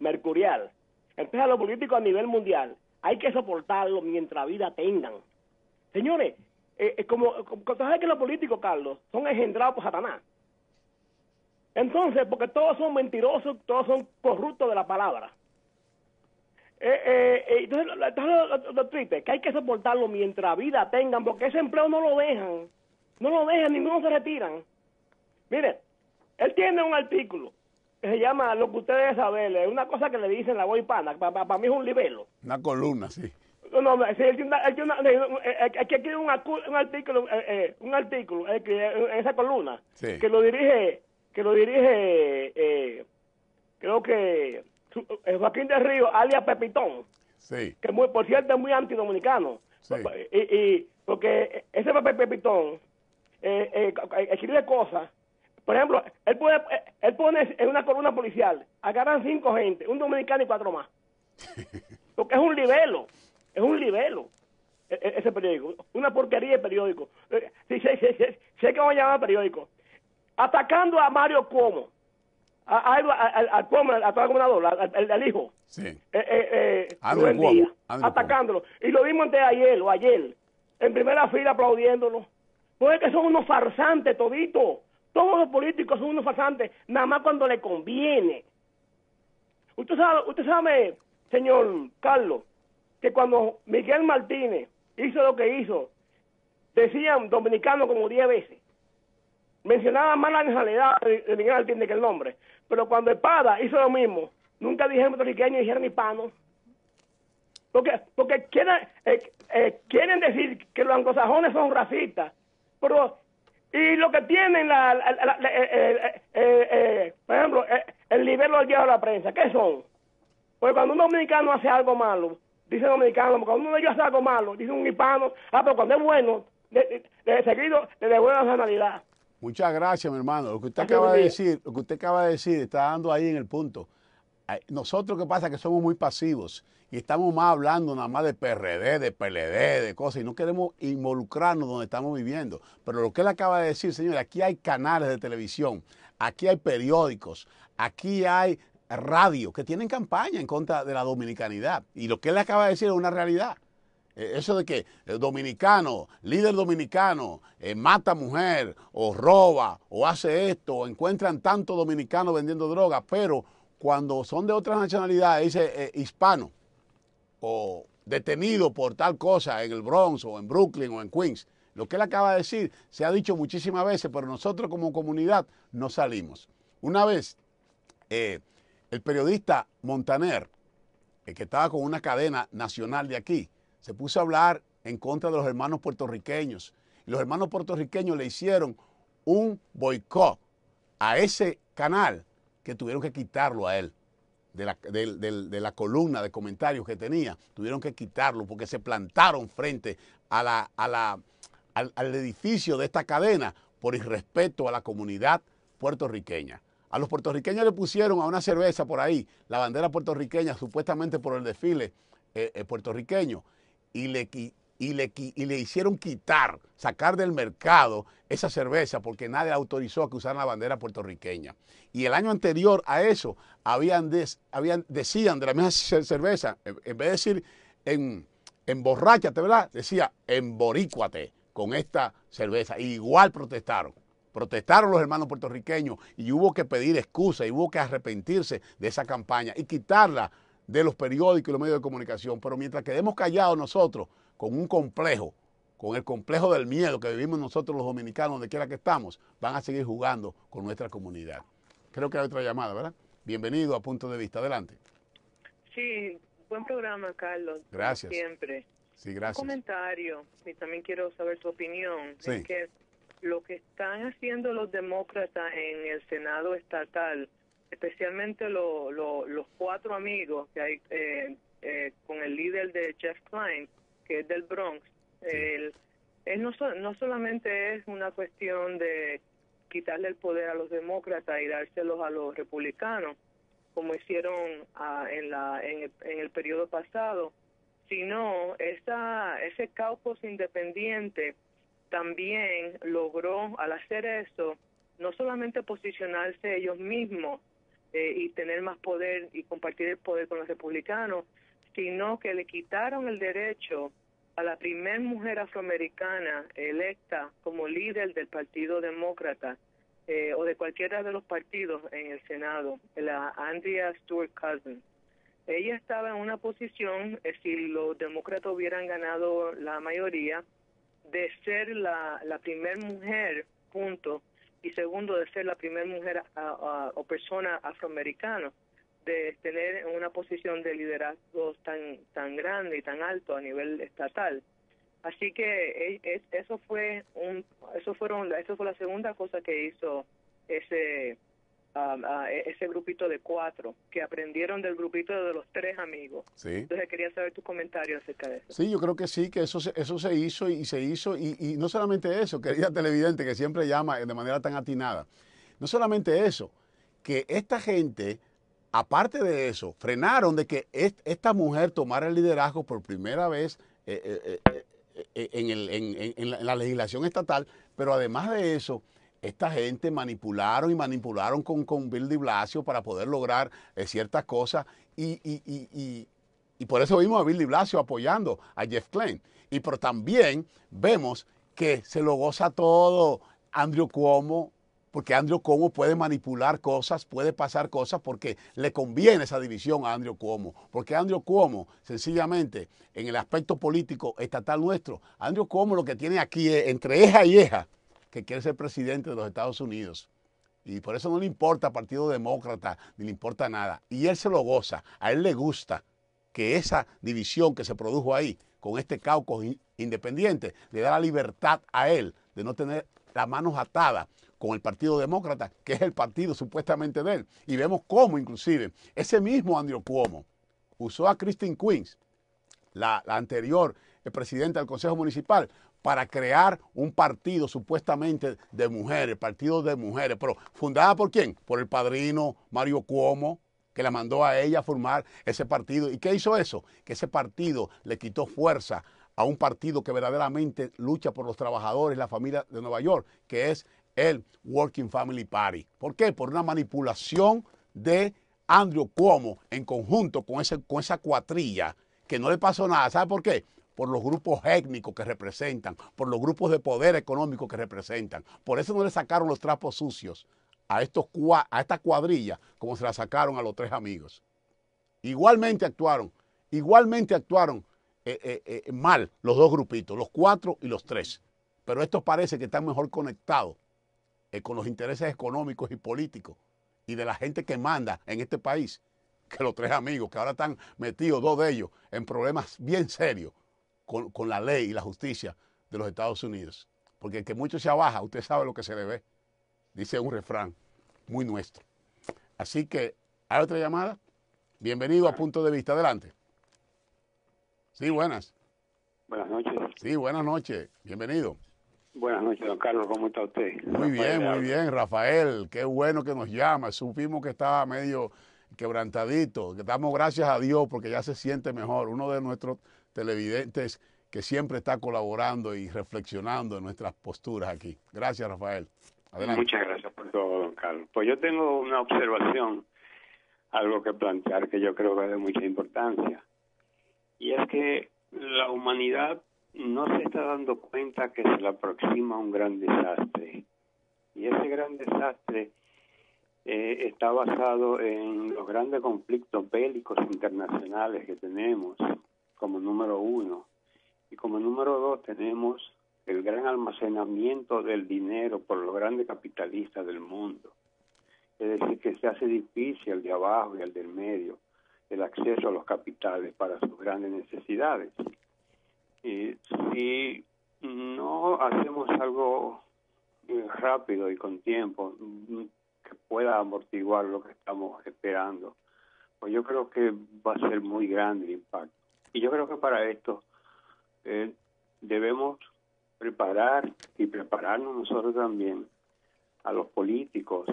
mercurial. Entonces a los políticos a nivel mundial hay que soportarlo mientras vida tengan. Señores, como, como, sabes que los políticos, Carlos, son engendrados por Satanás. Entonces, porque todos son mentirosos, todos son corruptos de la palabra. Eh, eh, eh, entonces, lo, lo triste, que hay que soportarlo mientras vida tengan, porque ese empleo no lo dejan. No lo dejan, ninguno se retiran. Mire, él tiene un artículo que se llama Lo que ustedes saben, es una cosa que le dicen la voz hispana, para mí es un libelo. Una columna, sí. No, no, es que él tiene, una, una, un, artículo, un artículo, que, esa columna, que lo dirige que lo dirige, eh, creo que eh, Joaquín de Río, alias Pepitón, sí. que muy, por cierto es muy antidominicano. Sí. Pues, y, y, porque ese Pepitón eh, eh, escribe cosas. Por ejemplo, él, puede, él pone en una columna policial, agarran cinco gente, un dominicano y cuatro más. Porque es un libelo, es un libelo e, e, ese periódico. Una porquería de periódico. Eh, sí, sé, sí, sí, que vamos a llamar periódico atacando a Mario Cuomo, a, al, al, hijo. Sí. Eh, eh, eh atacándolo. Y lo vimos antes ayer o ayer, en primera fila aplaudiéndolo. Porque que son unos farsantes toditos. Todos los políticos son unos farsantes, nada más cuando le conviene. Usted sabe, usted sabe, señor Carlos, que cuando Miguel Martínez hizo lo que hizo, decían dominicano como 10 veces mencionaba más la nacionalidad de Miguel tiene que el nombre, pero cuando Espada hizo lo mismo, nunca dijeron puertorriqueño, dijeron hispano. Porque, porque quieren, eh, eh, quieren decir que los anglosajones son racistas, pero y lo que tienen, eh, por ejemplo, el nivel de de la prensa, ¿qué son? Porque cuando un dominicano hace algo malo, dice dominicano, cuando uno de ellos hace algo malo, dice un hispano, ah, pero cuando es bueno, de, de, seguido le devuelve la nacionalidad. Muchas gracias, mi hermano. Lo que usted ah, acaba de decir, lo que usted acaba de decir, está dando ahí en el punto. Nosotros que pasa que somos muy pasivos y estamos más hablando nada más de PRD, de PLD, de cosas y no queremos involucrarnos donde estamos viviendo. Pero lo que él acaba de decir, señor, aquí hay canales de televisión, aquí hay periódicos, aquí hay radio que tienen campaña en contra de la dominicanidad. Y lo que él acaba de decir es una realidad. Eh, eso de que el eh, dominicano, líder dominicano, eh, mata mujer o roba o hace esto, o encuentran tantos dominicanos vendiendo drogas, pero cuando son de otras nacionalidades, dice hispano o detenido por tal cosa en el Bronx o en Brooklyn o en Queens. Lo que él acaba de decir se ha dicho muchísimas veces, pero nosotros como comunidad no salimos. Una vez, el periodista Montaner, que estaba con una cadena nacional de aquí, se puso a hablar en contra de los hermanos puertorriqueños. Y los hermanos puertorriqueños le hicieron un boicot a ese canal que tuvieron que quitarlo a él. De la, columna de comentarios que tenía, tuvieron que quitarlo porque se plantaron frente a al, edificio de esta cadena por irrespeto a la comunidad puertorriqueña. A los puertorriqueños le pusieron a una cerveza por ahí la bandera puertorriqueña, supuestamente por el desfile eh, eh, puertorriqueño y le, y le, hicieron quitar, sacar del mercado esa cerveza porque nadie autorizó a que usaran la bandera puertorriqueña. Y el año anterior a eso, habían, habían decían de la misma cerveza, en, vez de decir en, te ¿verdad? Decía emborícuate con esta cerveza. Y igual protestaron. Protestaron los hermanos puertorriqueños y hubo que pedir excusa y hubo que arrepentirse de esa campaña y quitarla de los periódicos y los medios de comunicación. Pero mientras quedemos callados nosotros con un complejo, con el complejo del miedo que vivimos nosotros los dominicanos, donde quiera que estamos, van a seguir jugando con nuestra comunidad. Creo que hay otra llamada, ¿verdad? Bienvenido a Punto de Vista. Adelante. Sí, buen programa, Carlos. Gracias. siempre. Sí, gracias. Un comentario, y también quiero saber tu opinión. que lo que están haciendo los demócratas en el Senado estatal especialmente lo, los cuatro amigos que hay eh, eh, con el líder de Jeff Klein, que es del Bronx. no, no solamente es una cuestión de quitarle el poder a los demócratas y dárselos a los republicanos, como hicieron en, la, en, el, periodo pasado, sino esa, ese caucus independiente también logró, al hacer eso, no solamente posicionarse ellos mismos, eh, y tener más poder y compartir el poder con los republicanos, sino que le quitaron el derecho a la primer mujer afroamericana electa como líder del Partido Demócrata eh, o de cualquiera de los partidos en el Senado, la Andrea Stewart Cousins. Ella estaba en una posición, eh, si los demócratas hubieran ganado la mayoría, de ser la, la primer mujer, punto, y segundo de ser la primera mujer o persona afroamericana de tener una posición de liderazgo tan tan grande y tan alto a nivel estatal así que eso fue un eso fueron eso fue la segunda cosa que hizo ese Um, a e-, ese grupito de cuatro que aprendieron del grupito de los tres amigos. Sí. Entonces quería saber tu comentario acerca de eso. Sí, yo creo que sí, que eso se, eso se hizo y se hizo, y, y no solamente eso, querida televidente que siempre llama de manera tan atinada, no solamente eso, que esta gente, aparte de eso, frenaron de que esta mujer tomara el liderazgo por primera vez eh, eh, eh, en, en, en la legislación estatal, pero además de eso, esta gente manipularon y manipularon con, con Bill de Blasio para poder lograr eh, ciertas cosas y, por eso vimos a Bill de Blasio apoyando a Jeff Klein. Y pero también vemos que se lo goza todo Andrew Cuomo, porque Andrew Cuomo puede manipular cosas, puede pasar cosas, porque le conviene esa división a Andrew Cuomo. Porque Andrew Cuomo, sencillamente, en el aspecto político estatal nuestro, Andrew Cuomo lo que tiene aquí es entre eja y eja que quiere ser presidente de los Estados Unidos. Y por eso no le importa Partido Demócrata, ni le importa nada. Y él se lo goza, a él le gusta que esa división que se produjo ahí, con este caucus independiente, le da la libertad a él de no tener las manos atadas con el Partido Demócrata, que es el partido supuestamente de él. Y vemos cómo inclusive ese mismo Andrew Cuomo usó a Christine Queens, la anterior presidenta del Consejo Municipal, para crear un partido supuestamente de mujeres, partido de mujeres, pero fundada por quién? Por el padrino Mario Cuomo, que la mandó a ella a formar ese partido. ¿Y qué hizo eso? Que ese partido le quitó fuerza a un partido que verdaderamente lucha por los trabajadores, la familia de Nueva York, que es el Working Family Party. ¿Por qué? Por una manipulación de Andrew Cuomo en conjunto con, con esa cuatrilla que no le pasó nada. ¿Sabe por qué? por los grupos étnicos que representan, por los grupos de poder económico que representan. Por eso no le sacaron los trapos sucios a, estos, a esta cuadrilla como se la sacaron a los tres amigos. Igualmente actuaron, igualmente actuaron eh, eh, eh, mal los dos grupitos, los cuatro y los tres. Pero estos parece que están mejor conectados con los intereses económicos y políticos y de la gente que manda en este país que los tres amigos, que ahora están metidos dos de ellos en problemas bien serios con, la ley y la justicia de los Estados Unidos. Porque el que mucho se abaja, usted sabe lo que se debe, Dice un refrán muy nuestro. Así que, ¿hay otra llamada? Bienvenido a Punto de Vista. Adelante. Sí, buenas. Buenas noches. Sí, buenas noches. Bienvenido. Buenas noches, don Carlos. ¿Cómo está usted? Muy bien, muy bien, Rafael. Qué bueno que nos llama. Supimos que estaba medio quebrantadito. Damos gracias a Dios porque ya se siente mejor. Uno de nuestros televidentes que siempre está colaborando y reflexionando en nuestras posturas aquí. Gracias, Rafael. Muchas gracias por todo, don Carlos. Pues yo tengo una observación, algo que plantear que yo creo que es de mucha importancia. Y es que la humanidad no se está dando cuenta que se le aproxima un gran desastre. Y ese gran desastre eh, está basado en los grandes conflictos bélicos internacionales que tenemos, como número uno. Y como número dos tenemos el gran almacenamiento del dinero por los grandes capitalistas del mundo. Es decir, que se hace difícil al de abajo y al del medio el acceso a los capitales para sus grandes necesidades. Y si no hacemos algo eh, rápido y con tiempo mm, que pueda amortiguar lo que estamos esperando, pues yo creo que va a ser muy grande el impacto. Y yo creo que para esto eh, debemos preparar y prepararnos nosotros también a los políticos,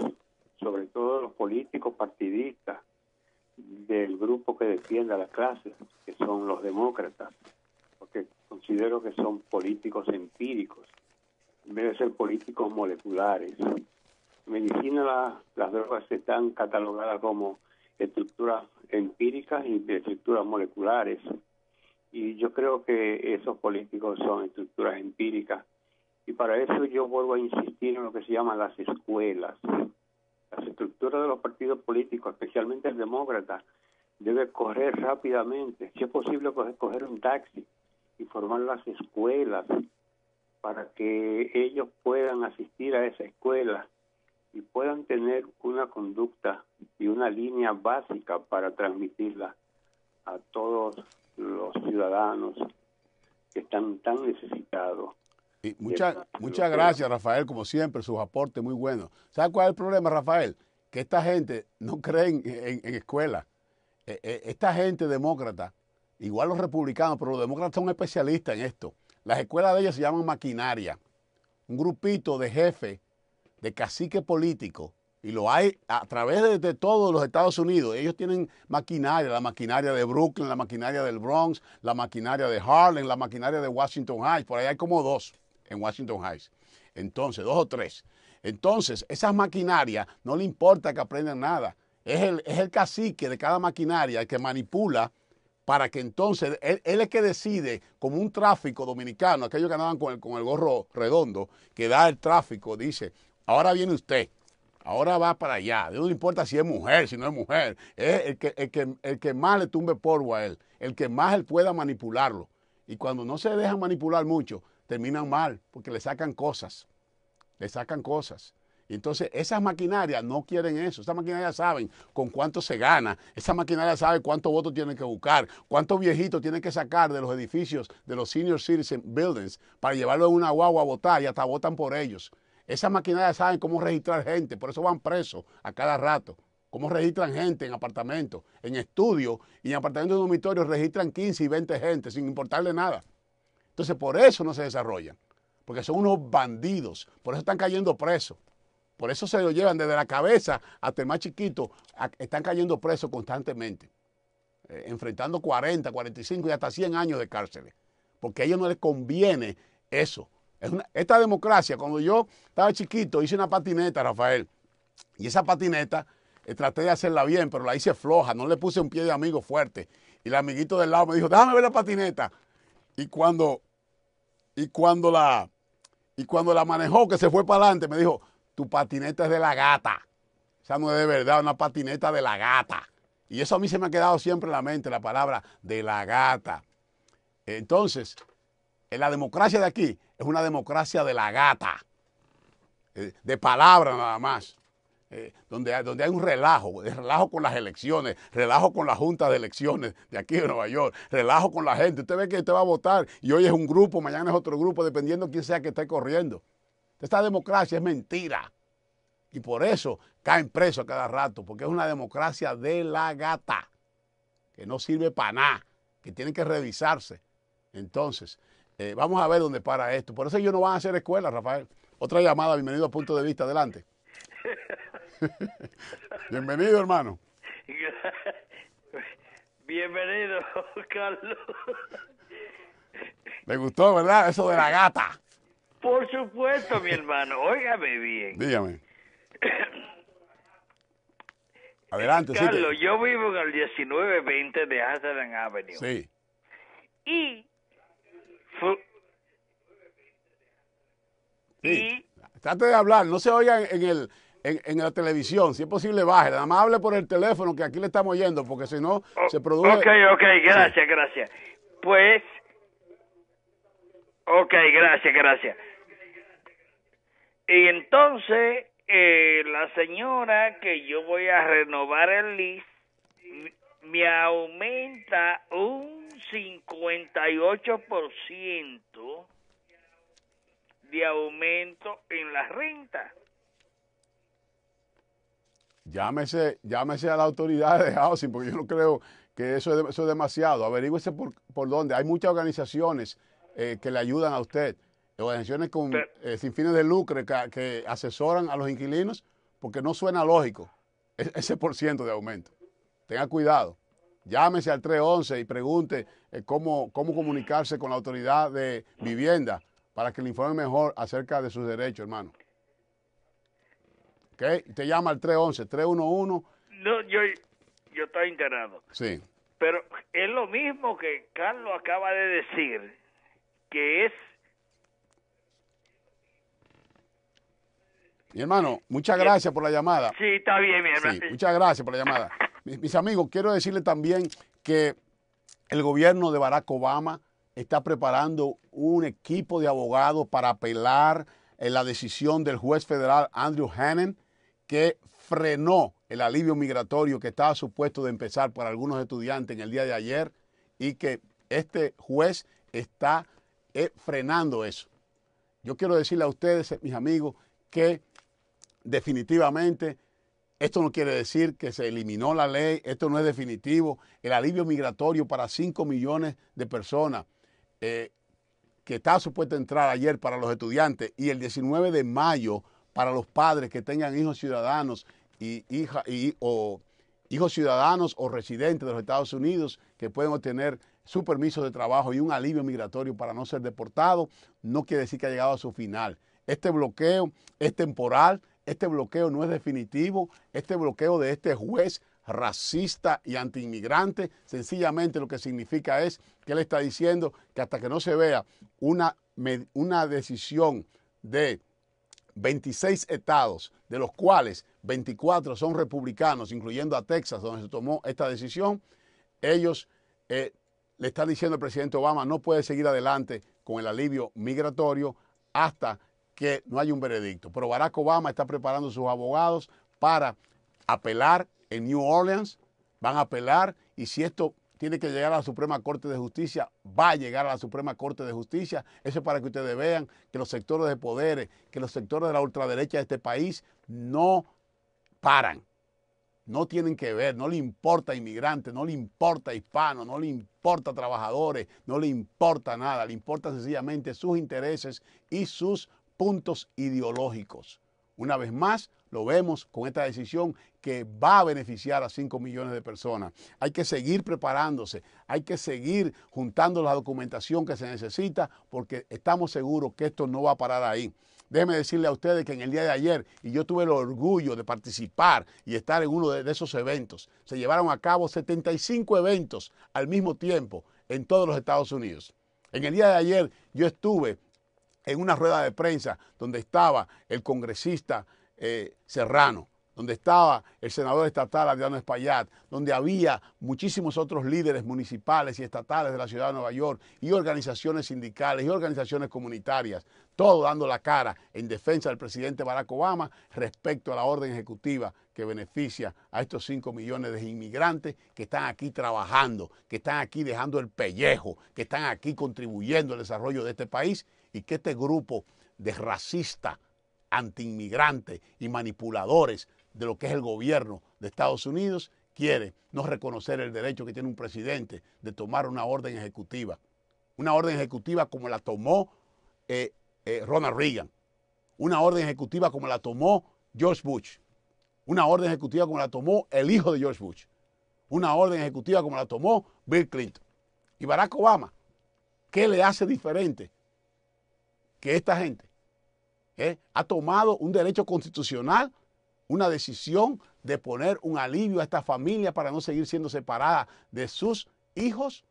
sobre todo los políticos partidistas del grupo que defiende a las clases, que son los demócratas, porque considero que son políticos empíricos, en vez de ser políticos moleculares. En Medicina, las drogas están catalogadas como estructuras empíricas y estructuras moleculares. Y yo creo que esos políticos son estructuras empíricas. Y para eso yo vuelvo a insistir en lo que se llama las escuelas. Las estructuras de los partidos políticos, especialmente el demócrata, debe correr rápidamente. Si es posible, pues, coger un taxi y formar las escuelas para que ellos puedan asistir a esa escuela y puedan tener una conducta y una línea básica para transmitirla a todos los ciudadanos que están tan necesitados. Y muchas gracias, Rafael, como siempre, sus aportes muy buenos. ¿Sabes cuál es el problema, Rafael? Que esta gente no creen en, escuelas. escuela. E, e, esta gente demócrata, igual los republicanos, pero los demócratas son especialistas en esto. Las escuelas de ellos se llaman maquinaria. Un grupito de jefes, de cacique político, y lo hay a través de, todos los Estados Unidos. Ellos tienen maquinaria, la maquinaria de Brooklyn, la maquinaria del Bronx, la maquinaria de Harlem, la maquinaria de Washington Heights. Por ahí hay como dos en Washington Heights. Entonces, dos o tres. Entonces, esas maquinarias no le importa que aprendan nada. Es el, cacique de cada maquinaria el que manipula para que entonces él, él, es que decide, como un tráfico dominicano, aquellos que andaban con el gorro redondo, que da el tráfico, dice, ahora viene usted Ahora va para allá. no le importa si es mujer, si no es mujer. Es el que, el, más le tumbe polvo a él, el que más él pueda manipularlo. Y cuando no se deja manipular mucho, terminan mal, porque le sacan cosas. Le sacan cosas. Entonces, esas maquinarias no quieren eso. Esas maquinarias saben con cuánto se gana. Esas maquinarias saben cuántos votos tienen que buscar, cuántos viejitos tienen que sacar de los edificios, de los senior citizen buildings, para llevarlo en una guagua a votar y hasta votan por ellos. Esas maquinarias saben cómo registrar gente, por eso van presos a cada rato. Cómo registran gente en apartamentos, en estudios y en apartamentos de dormitorios registran 15 y 20 gente sin importarle nada. Entonces por eso no se desarrollan, porque son unos bandidos, por eso están cayendo presos. Por eso se lo llevan desde la cabeza hasta el más chiquito, están cayendo presos constantemente, eh, enfrentando 40, 45 y hasta 100 años de cárcel, porque a ellos no les conviene eso esta democracia, cuando yo estaba chiquito, hice una patineta, Rafael, y esa patineta eh, traté de hacerla bien, pero la hice floja, no le puse un pie de amigo fuerte. Y el amiguito del lado me dijo, déjame ver la patineta. Y cuando, y cuando la, y cuando la manejó, que se fue para adelante, me dijo, tu patineta es de la gata. O no es de verdad, una patineta de la gata. Y eso a mí se me ha quedado siempre en la mente, la palabra de la gata. Entonces, en la democracia de aquí, es una democracia de la gata, eh, de palabra nada más. Eh, donde, hay, donde hay un relajo, eh, relajo con las elecciones, relajo con la junta de elecciones de aquí de Nueva York, relajo con la gente. Usted ve que usted va a votar y hoy es un grupo, mañana es otro grupo, dependiendo de quién sea que esté corriendo. Esta democracia es mentira. Y por eso caen presos a cada rato, porque es una democracia de la gata, que no sirve para nada, que tiene que revisarse. Entonces, eh, vamos a ver dónde para esto. Por eso ellos no van a hacer escuela, Rafael. Otra llamada, bienvenido a Punto de Vista, adelante. bienvenido, hermano. Bienvenido, Carlos. ¿Le gustó, verdad? Eso de la gata. Por supuesto, mi hermano. Óigame bien. Dígame. Adelante, Carlos, sí yo vivo en el 1920 de Hazard Avenue. Sí. Y Sí. Trate de hablar, no se oiga en, el, en, la televisión. Si es posible, baje. Nada más hable por el teléfono, que aquí le estamos oyendo, porque si no, oh, se produce. Ok, ok, gracias, gracias. Pues. Ok, gracias, gracias. Y entonces, eh, la señora que yo voy a renovar el list me aumenta un 58% de aumento en la renta Llámese, llámese a la autoridad de housing, porque yo no creo que eso es, eso demasiado. Averígüese por, por dónde. Hay muchas organizaciones eh, que le ayudan a usted, organizaciones con, eh, sin fines de lucro que, asesoran a los inquilinos, porque no suena lógico e, ese por ciento de aumento. Tenga cuidado. Llámese al 311 y pregunte eh, cómo, cómo comunicarse con la autoridad de vivienda para que le informe mejor acerca de sus derechos, hermano. ¿Ok? Te llama al 311, 311. No, yo, yo estoy internado. Sí. Pero es lo mismo que Carlos acaba de decir, que es Mi hermano, muchas gracias por la llamada. Sí, está bien, mi hermano. Sí, muchas gracias por la llamada. Mis amigos, quiero decirle también que el gobierno de Barack Obama está preparando un equipo de abogados para apelar eh, la decisión del juez federal Andrew Hannon que frenó el alivio migratorio que estaba supuesto de empezar para algunos estudiantes en el día de ayer y que este juez está eh, frenando eso. Yo quiero decirle a ustedes, mis amigos, que definitivamente esto no quiere decir que se eliminó la ley, esto no es definitivo. El alivio migratorio para 5 millones de personas eh, que está supuesto a entrar ayer para los estudiantes y el 19 de mayo para los padres que tengan hijos ciudadanos y, hijos ciudadanos o residentes de los Estados Unidos que pueden obtener su permiso de trabajo y un alivio migratorio para no ser deportados, no quiere decir que ha llegado a su final. Este bloqueo es temporal, este bloqueo no es definitivo, este bloqueo de este juez racista y antiinmigrante, sencillamente lo que significa es que él está diciendo que hasta que no se vea una, una decisión de 26 estados, de los cuales 24 son republicanos, incluyendo a Texas, donde se tomó esta decisión, ellos eh, le están diciendo al presidente Obama no puede seguir adelante con el alivio migratorio hasta que no hay un veredicto. Pero Barack Obama está preparando sus abogados para apelar en New Orleans, van a apelar y si esto tiene que llegar a la Suprema Corte de Justicia, va a llegar a la Suprema Corte de Justicia. Eso es para que ustedes vean que los sectores de poderes, que los sectores de la ultraderecha de este país no paran. No tienen que ver, no le importa inmigrante, no le importa hispanos, no le importa trabajadores, no le importa nada, le importa sencillamente sus intereses y sus puntos ideológicos. Una vez más, lo vemos con esta decisión que va a beneficiar a 5 millones de personas. Hay que seguir preparándose, hay que seguir juntando la documentación que se necesita porque estamos seguros que esto no va a parar ahí. Déjenme decirle a ustedes que en el día de ayer, y yo tuve el orgullo de participar y estar en uno de, esos eventos, se llevaron a cabo 75 eventos al mismo tiempo en todos los Estados Unidos. En el día de ayer yo estuve en una rueda de prensa donde estaba el congresista eh, Serrano, donde estaba el senador estatal Adriano Espaillat, donde había muchísimos otros líderes municipales y estatales de la ciudad de Nueva York y organizaciones sindicales y organizaciones comunitarias, todo dando la cara en defensa del presidente Barack Obama respecto a la orden ejecutiva que beneficia a estos 5 millones de inmigrantes que están aquí trabajando, que están aquí dejando el pellejo, que están aquí contribuyendo al desarrollo de este país y que este grupo de racistas, antiinmigrantes y manipuladores de lo que es el gobierno de Estados Unidos quiere no reconocer el derecho que tiene un presidente de tomar una orden ejecutiva. Una orden ejecutiva como la tomó eh, eh, Ronald Reagan. Una orden ejecutiva como la tomó George Bush. Una orden ejecutiva como la tomó el hijo de George Bush. Una orden ejecutiva como la tomó Bill Clinton. Y Barack Obama, ¿qué le hace diferente que esta gente ¿eh? ha tomado un derecho constitucional, una decisión de poner un alivio a esta familia para no seguir siendo separada de sus hijos,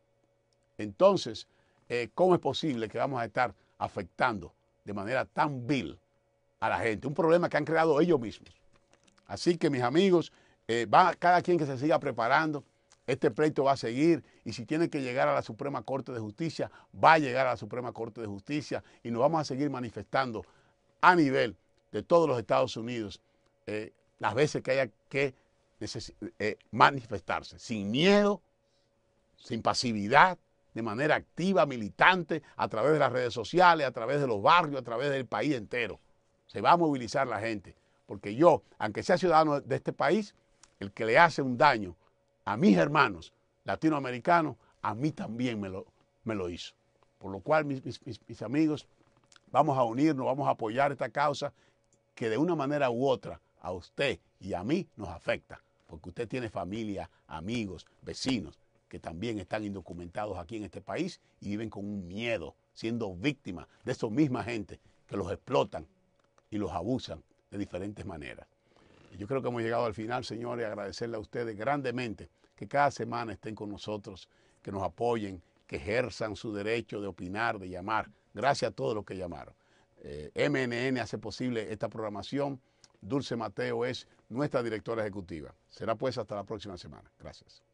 entonces, eh, ¿cómo es posible que vamos a estar afectando de manera tan vil a la gente? Un problema que han creado ellos mismos. Así que, mis amigos, eh, cada quien que se siga preparando, este pleito va a seguir y si tiene que llegar a la Suprema Corte de Justicia, va a llegar a la Suprema Corte de Justicia y nos vamos a seguir manifestando a nivel de todos los Estados Unidos eh, las veces que haya que eh, manifestarse, sin miedo, sin pasividad, de manera activa, militante, a través de las redes sociales, a través de los barrios, a través del país entero. Se va a movilizar la gente, porque yo, aunque sea ciudadano de este país, el que le hace un daño a mis hermanos, latinoamericano, a mí también me lo, hizo. Por lo cual, mis, amigos, vamos a unirnos, vamos a apoyar esta causa que de una manera u otra a usted y a mí nos afecta, porque usted tiene familia, amigos, vecinos que también están indocumentados aquí en este país y viven con un miedo, siendo víctimas de esa misma gente que los explotan y los abusan de diferentes maneras. Yo creo que hemos llegado al final, señores, agradecerle a ustedes grandemente que cada semana estén con nosotros, que nos apoyen, que ejerzan su derecho de opinar, de llamar. Gracias a todos los que llamaron. Eh, MNN hace posible esta programación. Dulce Mateo es nuestra directora ejecutiva. Será pues hasta la próxima semana. Gracias.